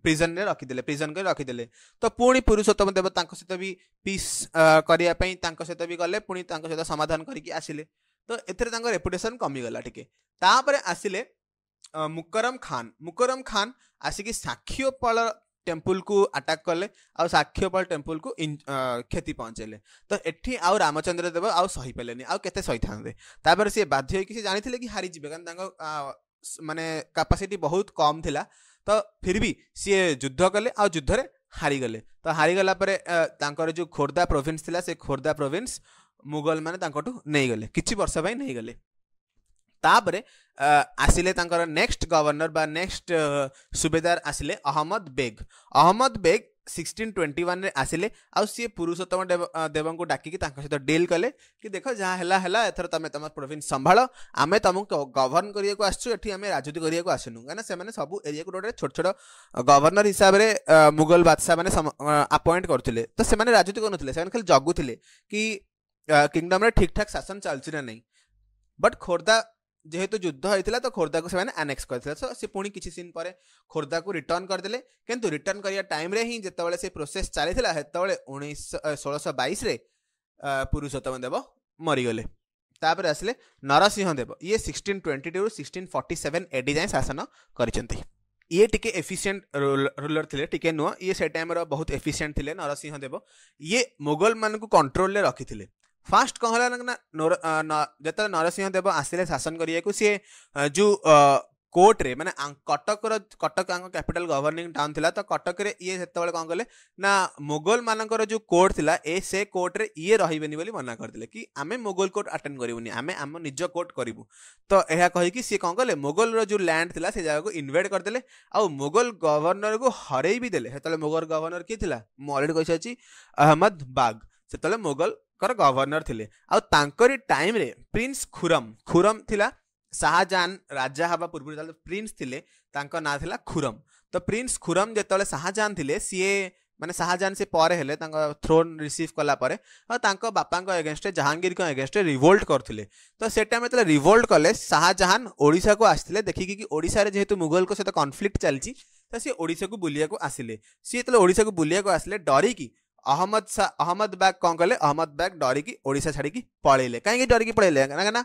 ପ୍ରିଜନରେ ରଖିଦେଲେ ପ୍ରିଜନ କରି ରଖିଦେଲେ ତ ପୁଣି ପୁରୁଷୋତ୍ତମ ଦେବ ତାଙ୍କ ସହିତ ବି ପିସ୍ କରିବା ପାଇଁ ତାଙ୍କ ସହିତ ବି ଗଲେ ପୁଣି ତାଙ୍କ ସହିତ ସମାଧାନ କରିକି ଆସିଲେ ତ ଏଥିରେ ତାଙ୍କ ରେପୁଟେସନ୍ କମିଗଲା ଟିକେ ତାପରେ ଆସିଲେ ମୁକରମ ଖାନ୍ ମୁକରମ ଖାନ୍ ଆସିକି ସାକ୍ଷୀପାଳ टेम्पुल को आटाक कले आउ टेम्पुल को क्षति पहुँचे तो ये आउ रामचंद्र देव आउ सही पारे आउ के सही था सी बाध्य जानते हैं कि हारी जी मानने कैपासीटी बहुत कम थी तो फिर भी सी युद्ध कले आुद्ध हारीगले हारिगले तो हारीगलापर जो खोर्धा प्रोभिन्स से खोर्धा प्रोभिन्स मुगल मैंने नहींगले कि वर्ष पर नहींगले ତାପରେ ଆସିଲେ ତାଙ୍କର ନେକ୍ସଟ ଗଭର୍ଣ୍ଣର ବା ନେକ୍ସଟ ସୁବେଦାର ଆସିଲେ ଅହମ୍ମଦ ବେଗ୍ ଅହମ୍ମଦ ବେଗ୍ ସିକ୍ସଟିନ୍ ଟ୍ୱେଣ୍ଟି ୱାନ୍ରେ ଆସିଲେ ଆଉ ସିଏ ପୁରୁଷୋତ୍ତମ ଦେବଙ୍କୁ ଡାକିକି ତାଙ୍କ ସହିତ ଡିଲ୍ କଲେ କି ଦେଖ ଯାହା ହେଲା ହେଲା ଏଥର ତମେ ତମ ପ୍ରୋଭିନ୍ସ ସମ୍ଭାଳ ଆମେ ତମକୁ ଗଭର୍ଣ୍ଣ କରିବାକୁ ଆସିଛୁ ଏଠି ଆମେ ରାଜୁତି କରିବାକୁ ଆସିନୁ କାହିଁକିନା ସେମାନେ ସବୁ ଏରିଆକୁ ଗୋଟେ ଛୋଟ ଛୋଟ ଗଭର୍ଣ୍ଣର ହିସାବରେ ମୁଗଲ ବାଦଶାହମାନେ ଆପଏଣ୍ଟ କରୁଥିଲେ ତ ସେମାନେ ରାଜୁତି କରୁନଥିଲେ ସେମାନେ ଖାଲି ଜଗୁଥିଲେ କି କିଙ୍ଗଡମ୍ରେ ଠିକ୍ ଠାକ୍ ଶାସନ ଚାଲୁଛି ନା ନାହିଁ ବଟ୍ ଖୋର୍ଦ୍ଧା ଯେହେତୁ ଯୁଦ୍ଧ ହୋଇଥିଲା ତ ଖୋର୍ଦ୍ଧାକୁ ସେମାନେ ଆନେକ୍ସ କରିଥିଲେ ତ ସେ ପୁଣି କିଛି ଦିନ ପରେ ଖୋର୍ଦ୍ଧାକୁ ରିଟର୍ଣ୍ଣ କରିଦେଲେ କିନ୍ତୁ ରିଟର୍ଣ୍ଣ କରିବା ଟାଇମ୍ରେ ହିଁ ଯେତେବେଳେ ସେ ପ୍ରୋସେସ୍ ଚାଲିଥିଲା ସେତେବେଳେ ଉଣେଇଶହ ଷୋଳଶହ ବାଇଶରେ ପୁରୁଷୋତ୍ତମ ଦେବ ମରିଗଲେ ତାପରେ ଆସିଲେ ନରସିଂହ ଦେବ ଇଏ ସିକ୍ସଟିନ୍ ଟ୍ୱେଣ୍ଟି ଟୁରୁ ସିକ୍ସଟିନ୍ ଫର୍ଟି ସେଭେନ୍ ଏଡି ଯାଏଁ ଶାସନ କରିଛନ୍ତି ଇଏ ଟିକେ ଏଫିସିଏଣ୍ଟ ରୁଲର ଥିଲେ ଟିକେ ନୁହଁ ଇଏ ସେ ଟାଇମ୍ର ବହୁତ ଏଫିସିଏଣ୍ଟ ଥିଲେ ନରସିଂହ ଦେବ ଇଏ ମୋଗଲମାନଙ୍କୁ କଣ୍ଟ୍ରୋଲରେ ରଖିଥିଲେ फास्ट कह जो नरसिंह देव आसे शासन करने को सी जो कोर्टे मैंने Cuttack Cuttack capital governing town थी तो कटक ये से कौन कले ना मोगल मान जो कोर्ट थी ए से कोर्टे ये रही बोली मना करते कि आम मोगल कोर्ट आटेड करें आम निज कोर्ट करूँ तो यह कहीकि सी कौन कले मोगल जो लैंड था से जगह को इनवेड करदे आगल गवर्णर को हरई भी देते मोगल गवर्नर किए थी मुझे कही सारी अहमद बाग से मोगल गवर्नर थे आउ टाइम प्रिंस खुरम खुरम थिला शाहजहां राजा हवा पूर्व प्रिंस थे ना थिला खुरम तो प्रिन्स खुरम जो शाहजहां थे सीए मैंने शाहजान से पर थ्रोन रिसीव कलापर और बापा को जहांगीर एगेन्स्ट एगेंस्ट रिवोल्ट करते तो से टाइम जो रिवोल्ट कले शाहजहान ओडिसा को आसते देखिक कि रे जेहेतु मुगल को सहित कनफ्लिक्ट चलती तो सी ओडिसा को बुलिया आसे आसिले सी जो ओडिसा को बुलाया को डरिकी अहमद अहमद बैग कौन कले अहमद बैग डरिक ओडा छाड़ी पलैले कहीं डरिक पड़े क्या ना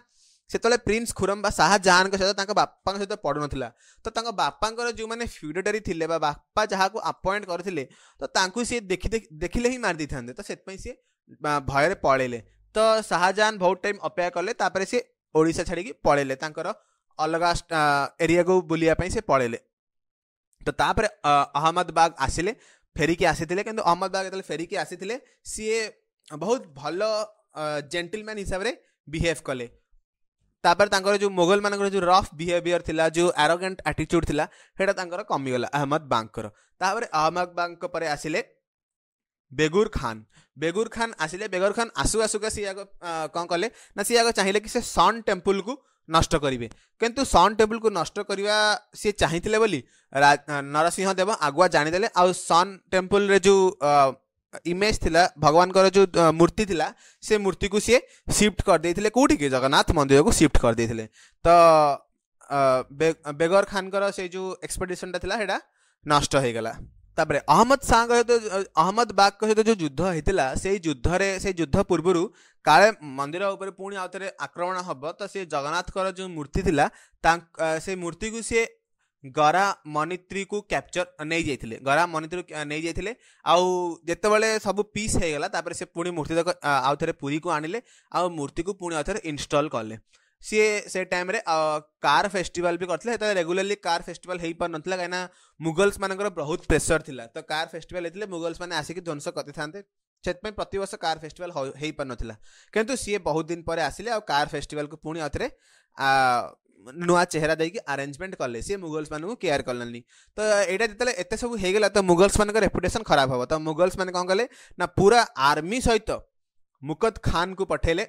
तो तो से प्रिन्स खुरम शाहजहान सहित बापा सहित पढ़ु नाला तो बापा जो मैंने फ्यूडेटरी थे बापा जहाँ को आपइंट करते तो सी देख देखिले ही मारी था तो से भयर पलैले तो शाहजहान बहुत टाइम अपेक्षा कले सी ओडा छाड़ी पलैले अलग एरिया को बुलाई से पलैले तो अहमद बाग आसिले ଫେରିକି ଆସିଥିଲେ କିନ୍ତୁ ଅହମ୍ମଦ ବାଗ୍ ଯେତେବେଳେ ଫେରିକି ଆସିଥିଲେ ସିଏ ବହୁତ ଭଲ ଜେଣ୍ଟଲମ୍ୟାନ୍ ହିସାବରେ ବିହେଭ୍ କଲେ ତାପରେ ତାଙ୍କର ଯେଉଁ ମୋଗଲମାନଙ୍କର ଯେଉଁ ରଫ୍ ବିହେଭିଅର୍ ଥିଲା ଯେଉଁ ଆରୋଗାଣ୍ଟ ଆଟିଚ୍ୟୁଡ୍ ଥିଲା ସେଇଟା ତାଙ୍କର କମିଗଲା ଅହମ୍ମଦ ବାଙ୍କର ତାପରେ ଅହମ୍ମଦ ବାଙ୍କ ପରେ ଆସିଲେ ବେଗୁର ଖାନ ବେଗୁର ଖାନ ଆସିଲେ ବେଗୁର ଖାନ ଆସୁ ଆସୁକା ସିଏ ଆଗ କ'ଣ କଲେ ନା ସିଏ ଆଗ ଚାହିଁଲେ କି ସେ ସନ୍ ଟେମ୍ପୁଲକୁ ନଷ୍ଟ କରିବେ କିନ୍ତୁ ସନ୍ ଟେବୁଲ୍କୁ ନଷ୍ଟ କରିବା ସିଏ ଚାହିଁଥିଲେ ବୋଲି ନରସିଂହ ଦେବ ଆଗୁଆ ଜାଣିଦେଲେ ଆଉ ସନ୍ ଟେମ୍ପଲ୍ରେ ଯେଉଁ ଇମେଜ୍ ଥିଲା ଭଗବାନଙ୍କର ଯେଉଁ ମୂର୍ତ୍ତି ଥିଲା ସେ ମୂର୍ତ୍ତିକୁ ସିଏ ସିଫ୍ଟ କରିଦେଇଥିଲେ କେଉଁଠିକି ଜଗନ୍ନାଥ ମନ୍ଦିରକୁ ସିଫ୍ଟ କରିଦେଇଥିଲେ ତ ବେଗର ଖାନଙ୍କର ସେଇ ଯେଉଁ ଏକ୍ସପେଡ଼ିସନ୍ଟା ଥିଲା ସେଇଟା ନଷ୍ଟ ହେଇଗଲା ତାପରେ ଅହମ୍ମଦ ଶାହ ସହିତ ଅହମ୍ମଦ ବାଗ୍ଙ୍କ ସହିତ ଯେଉଁ ଯୁଦ୍ଧ ହେଇଥିଲା ସେଇ ଯୁଦ୍ଧରେ ସେଇ ଯୁଦ୍ଧ ପୂର୍ବରୁ କାଳେ ମନ୍ଦିର ଉପରେ ପୁଣି ଆଉ ଥରେ ଆକ୍ରମଣ ହେବ ତ ସେ ଜଗନ୍ନାଥଙ୍କର ଯେଉଁ ମୂର୍ତ୍ତି ଥିଲା ତା ସେ ମୂର୍ତ୍ତିକୁ ସିଏ ଗରା ମନିତ୍ରୀକୁ କ୍ୟାପଚର ନେଇଯାଇଥିଲେ ଗରା ମନିତ୍ରୀକୁ ନେଇଯାଇଥିଲେ ଆଉ ଯେତେବେଳେ ସବୁ ପିସ୍ ହେଇଗଲା ତାପରେ ସେ ପୁଣି ମୂର୍ତ୍ତି ଯାକ ଆଉ ଥରେ ପୁରୀକୁ ଆଣିଲେ ଆଉ ମୂର୍ତ୍ତିକୁ ପୁଣି ଆଉ ଥରେ ଇନଷ୍ଟଲ୍ କଲେ सीए से टाइम कार फेस्टिवल भी करते रेगुलाली कार फेस्टिवल हो पार ना कहीं मुगल्स मानक बहुत प्रेसर थी तो कार फेस्टिवल होते मुगल्स मैंने आसिक ध्वंस करते थे से प्रत वर्ष कार फेस्टिवल हो पार ना कि सीए बहुत दिन पर आसिले आसे कार फेस्टिवल को पुणी अथे नुआ चेहरा देकि आरेजमेंट कले सी मुगल्स मानक केयार कलानी तो यहाँ जितने एत सब हो गला तो मुगल्स मानक रेपुटेसन खराब हे तो मुगल्स मैंने कौन कले ना पूरा आर्मी सहित मुकद खान को पठेले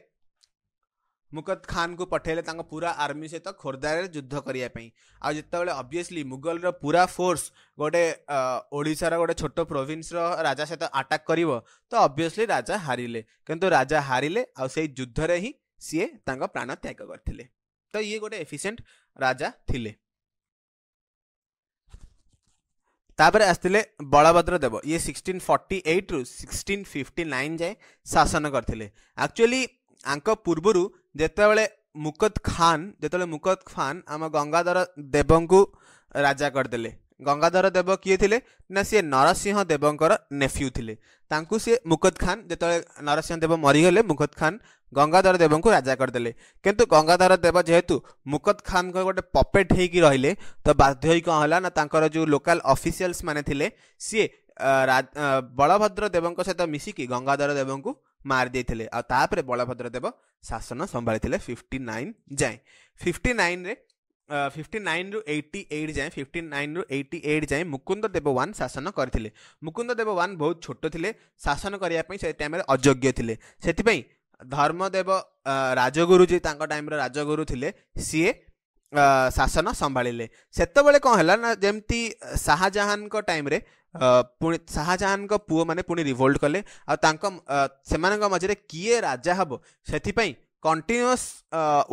मुकद खान को पठेले पूरा आर्मी सहित खोर्धार युद्ध करने आज जितेबाला अबिययसली मुगल पूरा फोर्स गोटे ओडार गोटे छोट प्रोन्स राजा सहित आटाक् कर तो अबिययसली तो राजा हारे कि राजा हारे आई युद्ध ही सीए प्राण त्याग करते तो ये गोटे एफिसीयंट राजा थे तापर आसते बलभद्र देव ये सिक्सटिन फर्टी एट रु सिक्सटिन फिफ्टी नाइन जाए शासन करते आकचुअली ଆଙ୍କ ପୂର୍ବରୁ ଯେତେବେଳେ ମୁକଦ ଖାନ୍ ଯେତେବେଳେ ମୁକଦ ଖାନ୍ ଆମ ଗଙ୍ଗାଧର ଦେବଙ୍କୁ ରାଜା କରିଦେଲେ ଗଙ୍ଗାଧର ଦେବ କିଏ ଥିଲେ ନା ସିଏ ନରସିଂହ ଦେବଙ୍କର ନେଫ୍ୟୁ ଥିଲେ ତାଙ୍କୁ ସିଏ ମୁକଦ ଖାନ୍ ଯେତେବେଳେ ନରସିଂହ ଦେବ ମରିଗଲେ ମୁକଦ ଖାନ୍ ଗଙ୍ଗାଧର ଦେବଙ୍କୁ ରାଜା କରିଦେଲେ କିନ୍ତୁ ଗଙ୍ଗାଧର ଦେବ ଯେହେତୁ ମୁକଦ ଖାନଙ୍କ ଗୋଟେ ପପେଟ୍ ହେଇକି ରହିଲେ ତ ବାଧ୍ୟ ହେଇ କ'ଣ ହେଲା ନା ତାଙ୍କର ଯେଉଁ ଲୋକାଲ ଅଫିସିଆଲ୍ସ ମାନେ ଥିଲେ ସିଏ ବଳଭଦ୍ର ଦେବଙ୍କ ସହିତ ମିଶିକି ଗଙ୍ଗାଧର ଦେବଙ୍କୁ ମାରିଦେଇଥିଲେ ଆଉ ତାପରେ ବଳଭଦ୍ର ଦେବ ଶାସନ ସମ୍ଭାଳିଥିଲେ ଫିଫ୍ଟି ନାଇନ୍ ଯାଏଁ ଫିଫ୍ଟି ନାଇନ୍ରେ ଫିଫ୍ଟି ନାଇନ୍ରୁ ଏଇଟି ଏଇଟ୍ ଯାଏଁ ଫିଫ୍ଟି ନାଇନ୍ରୁ ଏଇଟି ଏଇଟ୍ ଯାଏଁ ମୁକୁନ୍ଦ ଦେବ ୱାନ୍ ଶାସନ କରିଥିଲେ ମୁକୁନ୍ଦ ଦେବ ୱାନ୍ ବହୁତ ଛୋଟ ଥିଲେ ଶାସନ କରିବା ପାଇଁ ସେ ଟାଇମ୍ରେ ଅଯୋଗ୍ୟ ଥିଲେ ସେଥିପାଇଁ ଧର୍ମଦେବ ରାଜଗୁରୁ ଯିଏ ତାଙ୍କ ଟାଇମ୍ର ରାଜଗୁରୁ ଥିଲେ ସିଏ ଶାସନ ସମ୍ଭାଳିଲେ ସେତେବେଳେ କ'ଣ ହେଲା ନା ଯେମିତି ଶାହାଜାହାନଙ୍କ ଟାଇମ୍ରେ शाहजहान पु मैंने पुणी रिभोल्ट कले आमजे किए राजा हम से कंटिन्यूस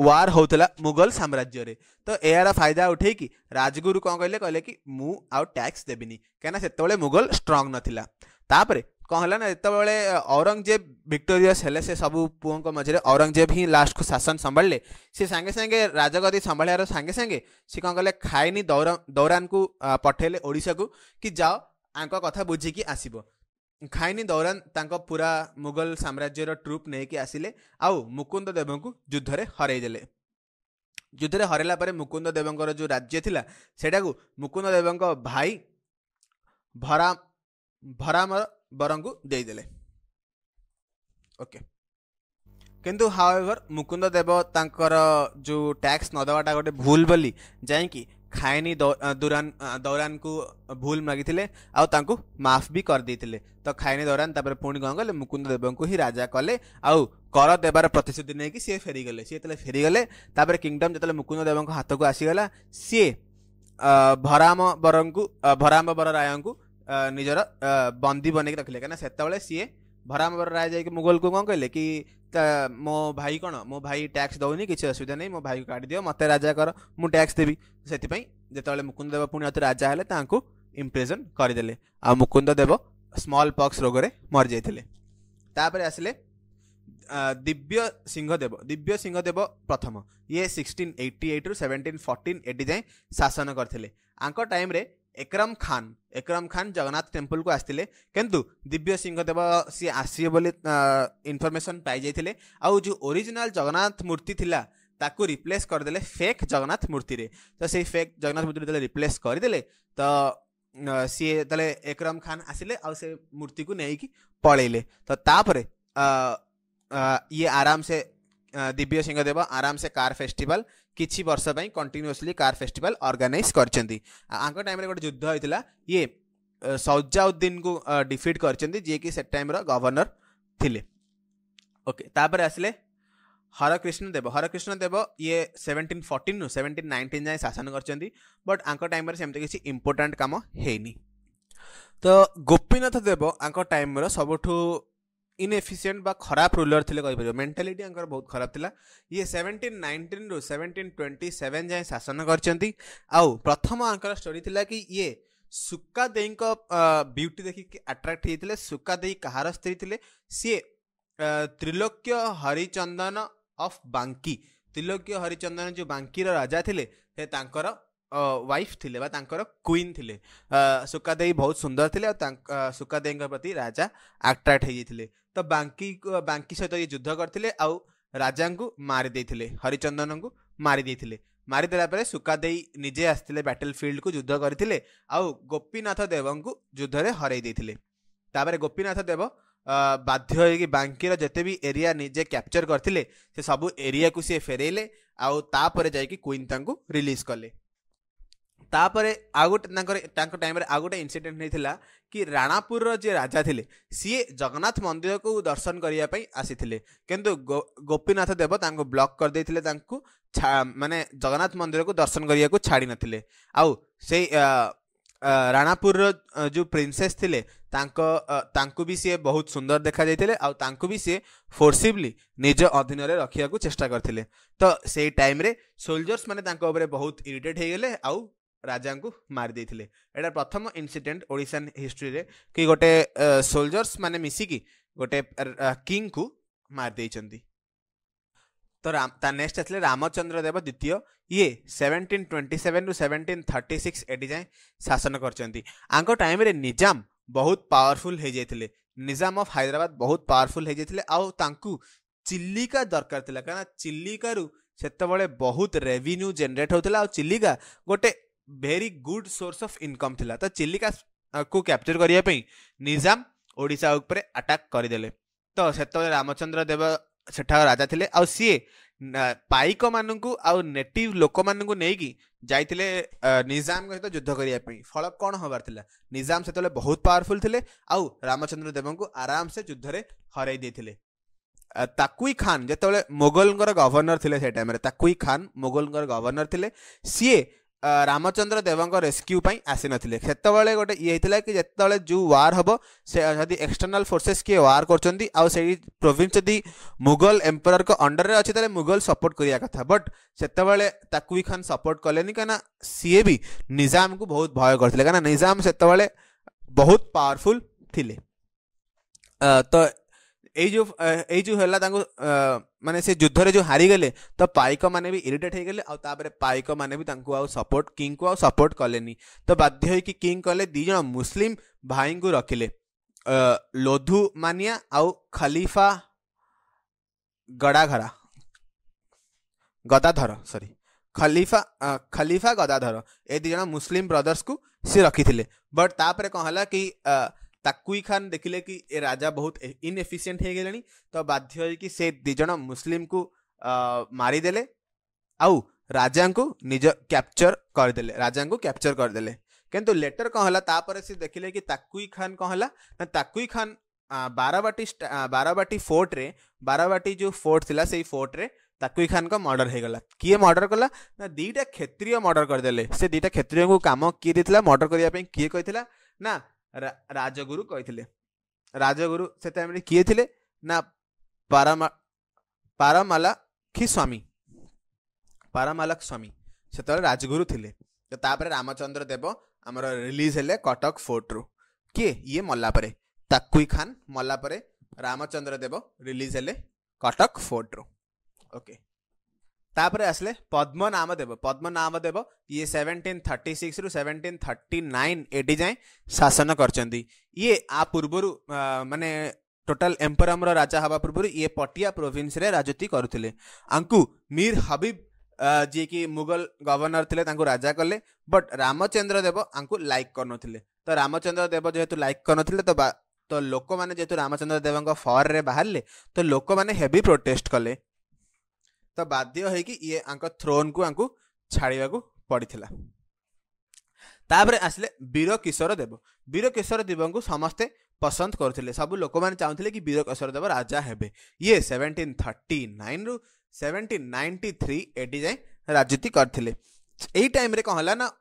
वार होता मुगल साम्राज्य रे तो यार फायदा उठे कि राजगुरु कौन कहले कहले कि टैक्स देवी कहीं से मुगल स्ट्रंग ना तापर कौन है ना जितेबाला औरंगजेब भिक्टोरीयस है से सब पुओं मजे औरंगजेब ही लास्ट को शासन संभाले सी सांगे सांगे राजगदी संभाल सांगे सांगे सी कौन कले खाई दौरा दौरान को पठेले ओडा को कि जाओ ତାଙ୍କ କଥା ବୁଝିକି ଆସିବ ଖାଇନି ଦୌରାନ ତାଙ୍କ ପୁରା ମୋଗଲ ସାମ୍ରାଜ୍ୟର ଟ୍ରୁପ୍ ନେଇକି ଆସିଲେ ଆଉ ମୁକୁନ୍ଦଦେବଙ୍କୁ ଯୁଦ୍ଧରେ ହରାଇଦେଲେ ଯୁଦ୍ଧରେ ହରାଇଲା ପରେ ମୁକୁନ୍ଦଦେବଙ୍କର ଯେଉଁ ରାଜ୍ୟ ଥିଲା ସେଇଟାକୁ ମୁକୁନ୍ଦଦେବଙ୍କ ଭାଇ ଭରା ଭରାମର ବରଙ୍କୁ ଦେଇଦେଲେ ଓକେ କିନ୍ତୁ ହାଓ ଏଭର ମୁକୁନ୍ଦଦେବ ତାଙ୍କର ଯେଉଁ ଟ୍ୟାକ୍ସ ନଦେବାଟା ଗୋଟେ ଭୁଲ ବୋଲି ଯାଇକି ଖାଏନି ଦୌରାନ ଦୌରାନକୁ ଭୁଲ ମାଗିଥିଲେ ଆଉ ତାଙ୍କୁ ମାଫ ବି କରିଦେଇଥିଲେ ତ ଖାଏନି ଦୌରାନ ତାପରେ ପୁଣି କ'ଣ କଲେ ମୁକୁନ୍ଦ ଦେବଙ୍କୁ ହିଁ ରାଜା କଲେ ଆଉ କର ଦେବାର ପ୍ରତିଶ୍ରୁତି ନେଇକି ସିଏ ଫେରିଗଲେ ସିଏ ଯେତେବେଳେ ଫେରିଗଲେ ତାପରେ କିଙ୍ଗଡମ୍ ଯେତେବେଳେ ମୁକୁନ୍ଦ ଦେବଙ୍କ ହାତକୁ ଆସିଗଲା ସିଏ ଭରାମ ବରଙ୍କୁ ଭରାମ ବର ରାୟଙ୍କୁ ନିଜର ବନ୍ଦୀ ବନେଇକି ରଖିଲେ କାହିଁକିନା ସେତେବେଳେ ସିଏ भरा भरा जाइए मुगल को कौन कहले कि ମୋ ଭାଇ କ'ଣ ମୋ ଭାଇ ଟ୍ୟାକ୍ସ ଦେଉନି କିଛି ଅସୁବିଧା ନାହିଁ ମୋ ଭାଇକୁ କାଢ଼ିଦିଅ ମୋତେ ରାଜା କର ମୁଁ ଟ୍ୟାକ୍ସ ଦେବି ସେଥିପାଇଁ ଯେତେବେଳେ ମୁକୁନ୍ଦ ଦେବ ପୁଣି ଅତି ରାଜା ହେଲେ ତାଙ୍କୁ ଇମ୍ପ୍ରେଜନ୍ କରିଦେଲେ ଆଉ ମୁକୁନ୍ଦ ଦେବ ସ୍ମଲ୍ ପକ୍ସ ରୋଗରେ ମରିଯାଇଥିଲେ ତାପରେ ଆସିଲେ ଦିବ୍ୟ ସିଂହଦେବ ଦିବ୍ୟ ସିଂହଦେବ ପ୍ରଥମ ଇଏ ସିକ୍ସଟିନ୍ ଏଇଟି ଏଇଟ୍ରୁ ସେଭେଣ୍ଟିନ୍ ଫର୍ଟିନ୍ ଏଇଟି ଯାଏଁ ଶାସନ କରିଥିଲେ ଆଙ୍କ ଟାଇମ୍ରେ एकरम खान एकरम खान जगन्नाथ टेम्पल को आसते किंतु दिव्य सिंहदेव सी आसवे इनफर्मेसन पाई जो ओरिजिनल जगन्नाथ मूर्ति थी ताकू रिप्लेस करदे फेक जगन्नाथ मूर्ति रे तो से फेक जगन्नाथ मूर्ति जो रिप्लेस करदे तो सी जो एकरम खान आसिले से मूर्ति को लेकिन पलैले तो तापर ये आराम से दिव्य सिंहदेव आराम से कार फेस्टिवल କିଛି ବର୍ଷ ପାଇଁ କଣ୍ଟିନ୍ୟୁଅସଲି କାର୍ ଫେଷ୍ଟିଭାଲ ଅର୍ଗାନାଇଜ୍ କରିଛନ୍ତି ଆଙ୍କ ଟାଇମ୍ରେ ଗୋଟେ ଯୁଦ୍ଧ ହୋଇଥିଲା ଇଏ ସୌଜାଉଦ୍ଦିନକୁ ଡିଫିଟ୍ କରିଛନ୍ତି ଯିଏକି ସେ ଟାଇମ୍ର ଗଭର୍ଣ୍ଣର ଥିଲେ ଓକେ ତାପରେ ଆସିଲେ ହରକ୍ରିଷ୍ଣ ଦେବ ହରକ୍ରିଷ୍ଣ ଦେବ ଇଏ ସେଭେଣ୍ଟିନ୍ ଫର୍ଟିନ୍ରୁ ସେଭେଣ୍ଟିନ୍ ନାଇଣ୍ଟିନ୍ ଯାଏଁ ଶାସନ କରିଛନ୍ତି ବଟ୍ ଆଙ୍କ ଟାଇମ୍ରେ ସେମିତି କିଛି ଇମ୍ପୋର୍ଟାଣ୍ଟ କାମ ହେଇନି ତ ଗୋପୀନାଥ ଦେବ ଆଙ୍କ ଟାଇମ୍ର ସବୁଠୁ इनएफिसीयंट बा खराब रूलर थे कहीपर मेन्टालीटी बहुत खराब था ये सेवेन्टीन नाइंटीन रु सेवेन्टीन ट्वेंटी सेवेन जाए शासन कर प्रथम आंकर स्टोरी थी कि ये सुकादे ब्यूटी देखिए आट्राक्ट होते सुकादे कहार स्त्री थे सी त्रिलोक्य हरिचंदन अफ बांकी त्रिलोक्य हरिचंदन जो बांकी राजा थे वाइफ थे क्वीन थे सुकादेई बहुत सुंदर थे सुकादेई प्रति राजा आट्राक्ट होते ବାଙ୍କୀ ବାଙ୍କୀ ସହିତ ଇଏ ଯୁଦ୍ଧ କରିଥିଲେ ଆଉ ରାଜାଙ୍କୁ ମାରି ଦେଇଥିଲେ ହରିଚନ୍ଦନଙ୍କୁ ମାରି ଦେଇଥିଲେ ମାରିଦେଲା ପରେ ସୁକାଦେଇ ନିଜେ ଆସିଥିଲେ ବ୍ୟାଟେଲ୍ ଫିଲ୍ଡକୁ ଯୁଦ୍ଧ କରିଥିଲେ ଆଉ ଗୋପୀନାଥ ଦେବଙ୍କୁ ଯୁଦ୍ଧରେ ହରାଇ ଦେଇଥିଲେ ତାପରେ ଗୋପୀନାଥ ଦେବ ବାଧ୍ୟ ହୋଇକି ବାଙ୍କୀର ଯେତେ ବି ଏରିଆ ନିଜେ କ୍ୟାପ୍ଚର କରିଥିଲେ ସେ ସବୁ ଏରିଆକୁ ସିଏ ଫେରେଇଲେ ଆଉ ତାପରେ ଯାଇକି କୁଇନ୍ ତାଙ୍କୁ ରିଲିଜ୍ କଲେ ତାପରେ ଆଉ ଗୋଟେ ତାଙ୍କର ତାଙ୍କ ଟାଇମ୍ରେ ଆଉ ଗୋଟେ ଇନସିଡେଣ୍ଟ ହେଇଥିଲା କି ରାଣାପୁରର ଯିଏ ରାଜା ଥିଲେ ସିଏ ଜଗନ୍ନାଥ ମନ୍ଦିରକୁ ଦର୍ଶନ କରିବା ପାଇଁ ଆସିଥିଲେ କିନ୍ତୁ ଗୋପୀନାଥ ଦେବ ତାଙ୍କୁ ବ୍ଲକ୍ କରିଦେଇଥିଲେ ତାଙ୍କୁ ମାନେ ଜଗନ୍ନାଥ ମନ୍ଦିରକୁ ଦର୍ଶନ କରିବାକୁ ଛାଡ଼ିନଥିଲେ ଆଉ ସେଇ ରାଣାପୁରର ଯେଉଁ ପ୍ରିନ୍ସେସ୍ ଥିଲେ ତାଙ୍କ ତାଙ୍କୁ ବି ସିଏ ବହୁତ ସୁନ୍ଦର ଦେଖାଯାଇଥିଲେ ଆଉ ତାଙ୍କୁ ବି ସିଏ ଫୋର୍ସିବଲି ନିଜ ଅଧୀନରେ ରଖିବାକୁ ଚେଷ୍ଟା କରିଥିଲେ ତ ସେଇ ଟାଇମ୍ରେ ସୋଲଜର୍ସମାନେ ତାଙ୍କ ଉପରେ ବହୁତ ଇରିଟେଟ୍ ହେଇଗଲେ ଆଉ ରାଜାଙ୍କୁ ମାରିଦେଇଥିଲେ ଏଇଟା ପ୍ରଥମ ଇନସିଡେଣ୍ଟ ଓଡ଼ିଶାନ୍ ହିଷ୍ଟ୍ରିରେ କି ଗୋଟେ ସୋଲଜର୍ସ ମାନେ ମିଶିକି ଗୋଟେ କିଙ୍ଗକୁ ମାରିଦେଇଛନ୍ତି ତ ତା ନେକ୍ସଟ ଆସିଲେ ରାମଚନ୍ଦ୍ର ଦେବ ଦ୍ୱିତୀୟ ଇଏ ସେଭେଣ୍ଟିନ୍ ଟ୍ୱେଣ୍ଟି ସେଭେନ୍ରୁ ସେଭେଣ୍ଟିନ୍ ଥର୍ଟି ସିକ୍ସ ଏଠି ଯାଏଁ ଶାସନ କରିଛନ୍ତି ଆଙ୍କ ଟାଇମ୍ରେ ନିଜାମ ବହୁତ ପାୱାରଫୁଲ୍ ହେଇଯାଇଥିଲେ ନିଜାମ ଅଫ୍ ହାଇଦ୍ରାବାଦ ବହୁତ ପାୱାରଫୁଲ୍ ହେଇଯାଇଥିଲେ ଆଉ ତାଙ୍କୁ ଚିଲିକା ଦରକାର ଥିଲା କାରଣ ଚିଲିକାରୁ ସେତେବେଳେ ବହୁତ ରେଭିନ୍ୟୁ ଜେନେରେଟ୍ ହେଉଥିଲା ଆଉ ଚିଲିକା ଗୋଟେ very good source of income थी तो चिलिका को कैप्चर करने निजाम ओडिशा उपरे अटैक करदे तो से रामचंद्र देव सेठा राजा थे आए पाइक मानू आव लोक मानक नहीं कि जाते निजाम सहित युद्ध करने फल कौन हबार था निजाम से बहुत पावरफुल थे आमचंद्र देव को आराम से युद्ध हरई ताकुई खान जो मोगल गवर्नर थे टाइम ताकुई खान मोगल गवर्नर थे सीए रामचंद्र देव रेस्क्यू पर ना से गोटे ये होता कि जिते जो वार हे से जब एक्सटर्नाल फोर्सेस किए वार कर प्रोभीन जदि मुगल एम्पर अंडर में अच्छी तेज़े मुगल सपोर्ट कराया कथा बट से ताकुई खान सपोर्ट कले कहीं सीए भी निजाम को बहुत भय करते कहीं निजाम से बहुत पावरफुल थी तो जो ए से युद्ध जो हारीगले तो पाइक मैंने भी इरीटेट हो गले पाइक मैंने भी सपोर्ट किंग को सपोर्ट कले तो बाध्य किंग कले दिज मुसलिम भाई को रखिले लोधु मानिया आ खलीफा गड़ाघरा गदाधर सरी खलीफा आ, खलीफा गदाधर ए दिज मुसलिम ब्रदर्स को सी रखी थे बट तापर कहला कि ताकुई खान देखिले कि ए राजा बहुत इनएफिसीयंट हो गले तो बाध्य हो कि से दिज मुसलिम को मारिदे आउ राजा को निज कैप्चर करदे राजा को कैप्चर करदे किंतु लेटर कहला तापर से देखिले कि ताकुई खान कौन है ना ताकुई खान बारावाटी बारावाटी फोर्ट्रे बारावाटी जो फोर्ट थी से फोर्ट्रे ताकुई खान का मर्डर हो गला किए मर्डर कला ना दीटा क्षेत्रीय मर्डर करदे से दीटा क्षेत्रीय को कम किए देता मर्डर करने किए कही ना ରାଜଗୁରୁ କହିଥିଲେ ରାଜଗୁରୁ ସେତେବେଳେ କିଏ ଥିଲେ ନା ପାରାମା ପାରାମାଲାକ୍ଷୀ ସ୍ୱାମୀ ପାରାମାଲାଖ ସ୍ୱାମୀ ସେତେବେଳେ ରାଜଗୁରୁ ଥିଲେ ତ ତାପରେ ରାମଚନ୍ଦ୍ର ଦେବ ଆମର ରିଲିଜ୍ ହେଲେ କଟକ ଫୋର୍ଟରୁ କିଏ ଇଏ ମଲା ପରେ ତାକୁଇ ଖାନ୍ ମଲା ପରେ ରାମଚନ୍ଦ୍ର ଦେବ ରିଲିଜ୍ ହେଲେ କଟକ ଫୋର୍ଟରୁ ଓକେ ତାପରେ ଆସିଲେ ପଦ୍ମନାମଦେବ ପଦ୍ମନାମଦେବ ଇଏ ସେଭେଣ୍ଟିନ୍ ଥର୍ଟି ସିକ୍ସରୁ ସେଭେଣ୍ଟିନ୍ ଥର୍ଟି ନାଇନ୍ ଏଠି ଯାଏଁ ଶାସନ କରିଛନ୍ତି ଇଏ ଆ ପୂର୍ବରୁ ମାନେ ଟୋଟାଲ ଏମ୍ପରମର ରାଜା ହେବା ପୂର୍ବରୁ ଇଏ ପଟିଆ ପ୍ରୋଭିନ୍ସରେ ରାଜୁତି କରୁଥିଲେ ଆଙ୍କୁ ମୀର ହବିବ ଯିଏକି ମୁଗଲ ଗଭର୍ଣ୍ଣର ଥିଲେ ତାଙ୍କୁ ରାଜା କଲେ ବଟ୍ ରାମଚନ୍ଦ୍ର ଦେବ ଆଙ୍କୁ ଲାଇକ୍ କରୁନଥିଲେ ତ ରାମଚନ୍ଦ୍ର ଦେବ ଯେହେତୁ ଲାଇକ୍ କରୁନଥିଲେ ତ ତ ଲୋକମାନେ ଯେହେତୁ ରାମଚନ୍ଦ୍ର ଦେବଙ୍କ ଫର୍ରେ ବାହାରିଲେ ତ ଲୋକମାନେ ହେଭି ପ୍ରୋଟେଷ୍ଟ କଲେ तो बाध्य ये थ्रोन को छाड़क पड़ता तापर आसे वीर किशोर देव वीर किशोर देव को समस्ते पसंद करुले सब लोग मैंने चाहूल कि वीर किशोर देव राजा हे ये सेवेन्टीन थर्टी नाइन रु सेवेन्टीन नाइंटी थ्री एटी जाए राजनीति करते टाइम कौन है ना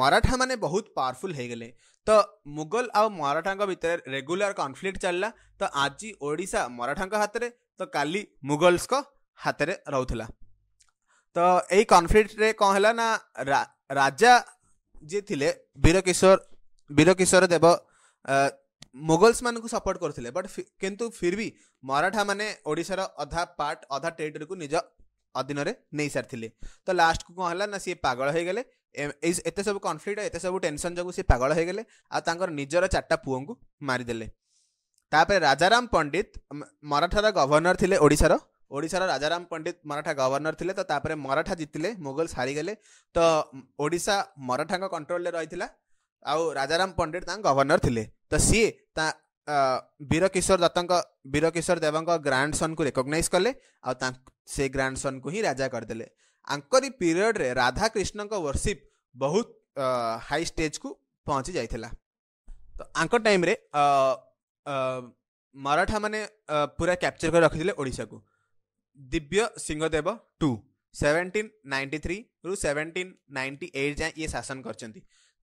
मराठा मैंने बहुत पावरफुल हो गले तो मुगल आ मराठा भितर रेगुला कनफ्लिक्ट चलला तो आज ओडिशा मराठा हाथ में तो काली मुगल्स का ହାତରେ ରହୁଥିଲା ତ ଏଇ କନଫ୍ଲିକ୍ଟରେ କ'ଣ ହେଲା ନା ରାଜା ଯିଏ ଥିଲେ ବୀରକିଶୋର ବୀରକିଶୋର ଦେବ ମୋଗଲ୍ସମାନଙ୍କୁ ସପୋର୍ଟ କରୁଥିଲେ ବଟ୍ କିନ୍ତୁ ଫିର୍ ବି ମରାଠାମାନେ ଓଡ଼ିଶାର ଅଧା ପାର୍ଟ ଅଧା ଟେରିଟୋରିକୁ ନିଜ ଅଧୀନରେ ନେଇସାରିଥିଲେ ତ ଲାଷ୍ଟକୁ କ'ଣ ହେଲା ନା ସିଏ ପାଗଳ ହେଇଗଲେ ଏତେ ସବୁ କନଫ୍ଲିକ୍ଟ ଏତେ ସବୁ ଟେନସନ୍ ଯୋଗୁଁ ସେ ପାଗଳ ହେଇଗଲେ ଆଉ ତାଙ୍କର ନିଜର ଚାରିଟା ପୁଅଙ୍କୁ ମାରିଦେଲେ ତାପରେ ରାଜାରାମ ପଣ୍ଡିତ ମରାଠାର ଗଭର୍ଣ୍ଣର ଥିଲେ ଓଡ଼ିଶାର ଓଡ଼ିଶାର ରାଜାରାମ ପଣ୍ଡିତ ମରାଠା ଗଭର୍ଣ୍ଣର ଥିଲେ ତ ତାପରେ ମରାଠା ଜିତିଲେ ମୋଗଲ୍ସ ହାରିଗଲେ ତ ଓଡ଼ିଶା ମରାଠାଙ୍କ କଣ୍ଟ୍ରୋଲରେ ରହିଥିଲା ଆଉ ରାଜାରାମ ପଣ୍ଡିତ ତାଙ୍କ ଗଭର୍ଣ୍ଣର ଥିଲେ ତ ସିଏ ତା ବୀରକିଶୋର ଦତ୍ତଙ୍କ ବୀରକିଶୋର ଦେବଙ୍କ ଗ୍ରାଣ୍ଡ ସନ୍କୁ ରେକଗ୍ନାଇଜ୍ କଲେ ଆଉ ତାଙ୍କ ସେ ଗ୍ରାଣ୍ଡ ସନ୍କୁ ହିଁ ରାଜା କରିଦେଲେ ଆଙ୍କରି ପିରିୟଡ଼ରେ ରାଧାକ୍ରିଷ୍ଣଙ୍କ ୱର୍ସିପ୍ ବହୁତ ହାଇ ଷ୍ଟେଜ୍କୁ ପହଞ୍ଚି ଯାଇଥିଲା ତ ଆଙ୍କ ଟାଇମ୍ରେ ମରାଠାମାନେ ପୁରା କ୍ୟାପ୍ଚର୍ କରି ରଖିଥିଲେ ଓଡ଼ିଶାକୁ Divya Singhdeb two seventeen ninety three रु सेवेन्टीन नाइंटी एट जाए ये शासन कर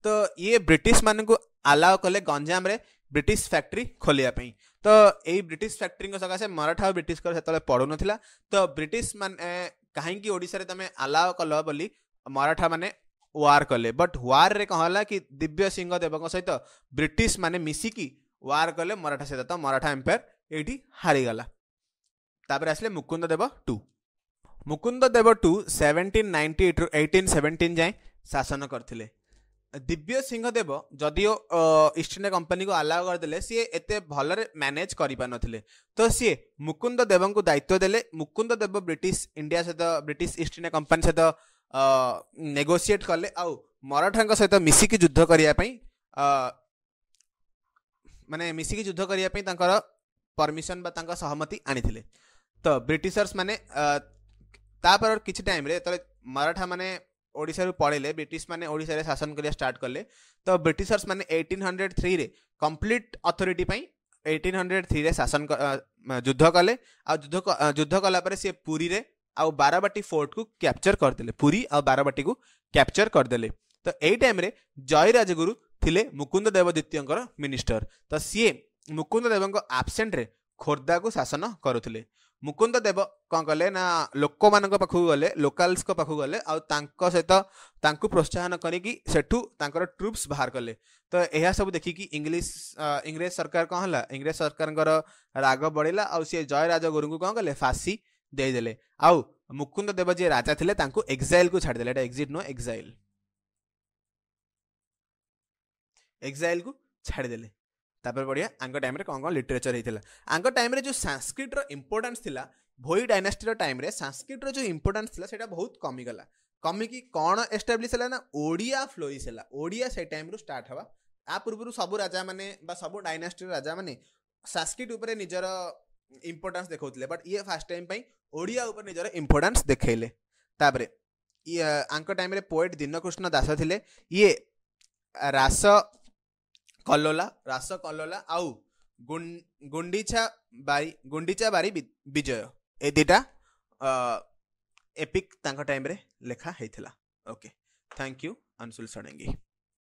तो ये ब्रिटिश मान को आलाओ कले गंजाम ब्रिटिश फैक्ट्री खोलियापाई तो यही ब्रिटिश फैक्ट्री सकाशे मराठा और ब्रिटिश से ना तो ब्रिटिश मान कहीं तुम आलाओ कल बोली मराठा मैंने वार कले बट वार रे कहला कि दिव्य सिंह देव सहित ब्रिटिश मैंने मिसिकी वार कले मराठा सहित तो मराठा एम्पायर ये हारीगला ତାପରେ ଆସିଲେ Mukunda Deb two Mukunda Deb two seventeen ninety ଏଇଟ୍ରୁ ଏଇଟିନ୍ ସେଭେଣ୍ଟିନ୍ ଯାଏଁ ଶାସନ କରିଥିଲେ ଦିବ୍ୟ ସିଂହ ଦେବ ଯଦିଓ ଇଷ୍ଟ ଇଣ୍ଡିଆ କମ୍ପାନୀକୁ ଆଲାଓ କରିଦେଲେ ସିଏ ଏତେ ଭଲରେ ମ୍ୟାନେଜ୍ କରିପାରିନଥିଲେ ତ ସିଏ ମୁକୁନ୍ଦ ଦେବଙ୍କୁ ଦାୟିତ୍ୱ ଦେଲେ ମୁକୁନ୍ଦ ଦେବ ବ୍ରିଟିଶ ଇଣ୍ଡିଆ ସହିତ ବ୍ରିଟିଶ ଇଷ୍ଟ ଇଣ୍ଡିଆ କମ୍ପାନୀ ସହିତ ନେଗୋସିଏଟ୍ କଲେ ଆଉ ମରାଠାଙ୍କ ସହିତ ମିଶିକି ଯୁଦ୍ଧ କରିବା ପାଇଁ ମାନେ ମିଶିକି ଯୁଦ୍ଧ କରିବା ପାଇଁ ତାଙ୍କର ପରମିସନ୍ ବା ତାଙ୍କ ସହମତି ଆଣିଥିଲେ ତ ବ୍ରିଟିଶର୍ସ ମାନେ ତାପରେ କିଛି ଟାଇମ୍ରେ ଯେତେବେଳେ ମରାଠା ମାନେ ଓଡ଼ିଶାରୁ ପଳେଇଲେ ବ୍ରିଟିଶ ମାନେ ଓଡ଼ିଶାରେ ଶାସନ କରିବା ଷ୍ଟାର୍ଟ କଲେ ତ ବ୍ରିଟିଶର୍ସ ମାନେ ଏଇଟିନ୍ ହଣ୍ଡ୍ରେଡ଼ ଥ୍ରୀରେ କମ୍ପ୍ଲିଟ୍ ଅଥରିଟି ପାଇଁ ଏଇଟିନ୍ ହଣ୍ଡ୍ରେଡ଼ ଥ୍ରୀରେ ଶାସନ ଯୁଦ୍ଧ କଲେ ଆଉ ଯୁଦ୍ଧ ଯୁଦ୍ଧ କଲା ପରେ ସିଏ ପୁରୀରେ ଆଉ ବାରବାଟୀ ଫୋର୍ଟକୁ କ୍ୟାପଚର କରିଦେଲେ ପୁରୀ ଆଉ ବାରବାଟୀକୁ କ୍ୟାପଚର କରିଦେଲେ ତ ଏଇ ଟାଇମ୍ରେ ଜୟରାଜଗୁରୁ ଥିଲେ ମୁକୁନ୍ଦ ଦେବ ଦ୍ୱିତୀୟଙ୍କର ମିନିଷ୍ଟର ତ ସିଏ ମୁକୁନ୍ଦ ଦେବଙ୍କ ଆବସେଣ୍ଟରେ ଖୋର୍ଦ୍ଧାକୁ ଶାସନ କରୁଥିଲେ ମୁକୁନ୍ଦ ଦେବ କ'ଣ କଲେ ନା ଲୋକମାନଙ୍କ ପାଖକୁ ଗଲେ ଲୋକାଲ୍ସଙ୍କ ପାଖକୁ ଗଲେ ଆଉ ତାଙ୍କ ସହିତ ତାଙ୍କୁ ପ୍ରୋତ୍ସାହନ କରିକି ସେଠୁ ତାଙ୍କର ଟ୍ରୁପ୍ସ ବାହାର କଲେ ତ ଏହା ସବୁ ଦେଖିକି ଇଂଲିଶ ଇଂରେଜ ସରକାର କ'ଣ ହେଲା ଇଂରେଜ ସରକାରଙ୍କର ରାଗ ବଢ଼ିଲା ଆଉ ସିଏ ଜୟରାଜ ଗୁରୁଙ୍କୁ କ'ଣ କଲେ ଫାଶୀ ଦେଇଦେଲେ ଆଉ ମୁକୁନ୍ଦ ଦେବ ଯିଏ ରାଜା ଥିଲେ ତାଙ୍କୁ ଏକ୍ସାଇଲ୍କୁ ଛାଡ଼ିଦେଲେ ଏଇଟା ଏକ୍ଜିଟ୍ ନୁହଁ ଏକ୍ସାଇଲ୍ ଏକ୍ସାଇଲ୍କୁ ଛାଡ଼ିଦେଲେ ତାପରେ ବଢ଼ିଆ ଆଙ୍କ ଟାଇମ୍ରେ କ'ଣ କ'ଣ ଲିଟରେଚର୍ ହେଇଥିଲା ଆଙ୍କ ଟାଇମ୍ରେ ଯେଉଁ ସାଂସ୍କ୍ରିଟ୍ର ଇମ୍ପୋର୍ଟାନ୍ସ ଥିଲା ଭୋଇ ଡାଇନାଷ୍ଟିର ଟାଇମ୍ରେ ସାଂସ୍କ୍ରିଟ୍ର ଯେଉଁ ଇମ୍ପୋର୍ଟାନ୍ସ ଥିଲା ସେଇଟା ବହୁତ କମିଗଲା କମିକି କ'ଣ ଏଷ୍ଟାବ୍ଲିଶ୍ ହେଲା ନା ଓଡ଼ିଆ ଫ୍ଲୋଇସ୍ ହେଲା ଓଡ଼ିଆ ସେଇ ଟାଇମ୍ରୁ ଷ୍ଟାର୍ଟ ହେବା ଆ ପୂର୍ବରୁ ସବୁ ରାଜାମାନେ ବା ସବୁ ଡାଇନାଷ୍ଟିର ରାଜାମାନେ ସାଂସ୍କ୍ରିଟ୍ ଉପରେ ନିଜର ଇମ୍ପୋର୍ଟାନ୍ସ ଦେଖାଉଥିଲେ ବଟ୍ ଇଏ ଫାର୍ଷ୍ଟ ଟାଇମ୍ ପାଇଁ ଓଡ଼ିଆ ଉପରେ ନିଜର ଇମ୍ପୋର୍ଟାନ୍ସ ଦେଖାଇଲେ ତାପରେ ଇଏ ଆଙ୍କ ଟାଇମ୍ରେ ପୋଏଟ୍ ଦୀନକୃଷ୍ଣ ଦାସ ଥିଲେ ଇଏ ରାସ କଲୋଲା ରାସ କଲୋଲା ଆଉ ଗୁଣ୍ଡିଚା ବାରି ଗୁଣ୍ଡିଚା ବାରି ବିଜୟ ଏ ଦୁଇଟା ଏପିକ୍ ତାଙ୍କ ଟାଇମ୍ରେ ଲେଖା ହେଇଥିଲା okay thank you Anshul Sarangi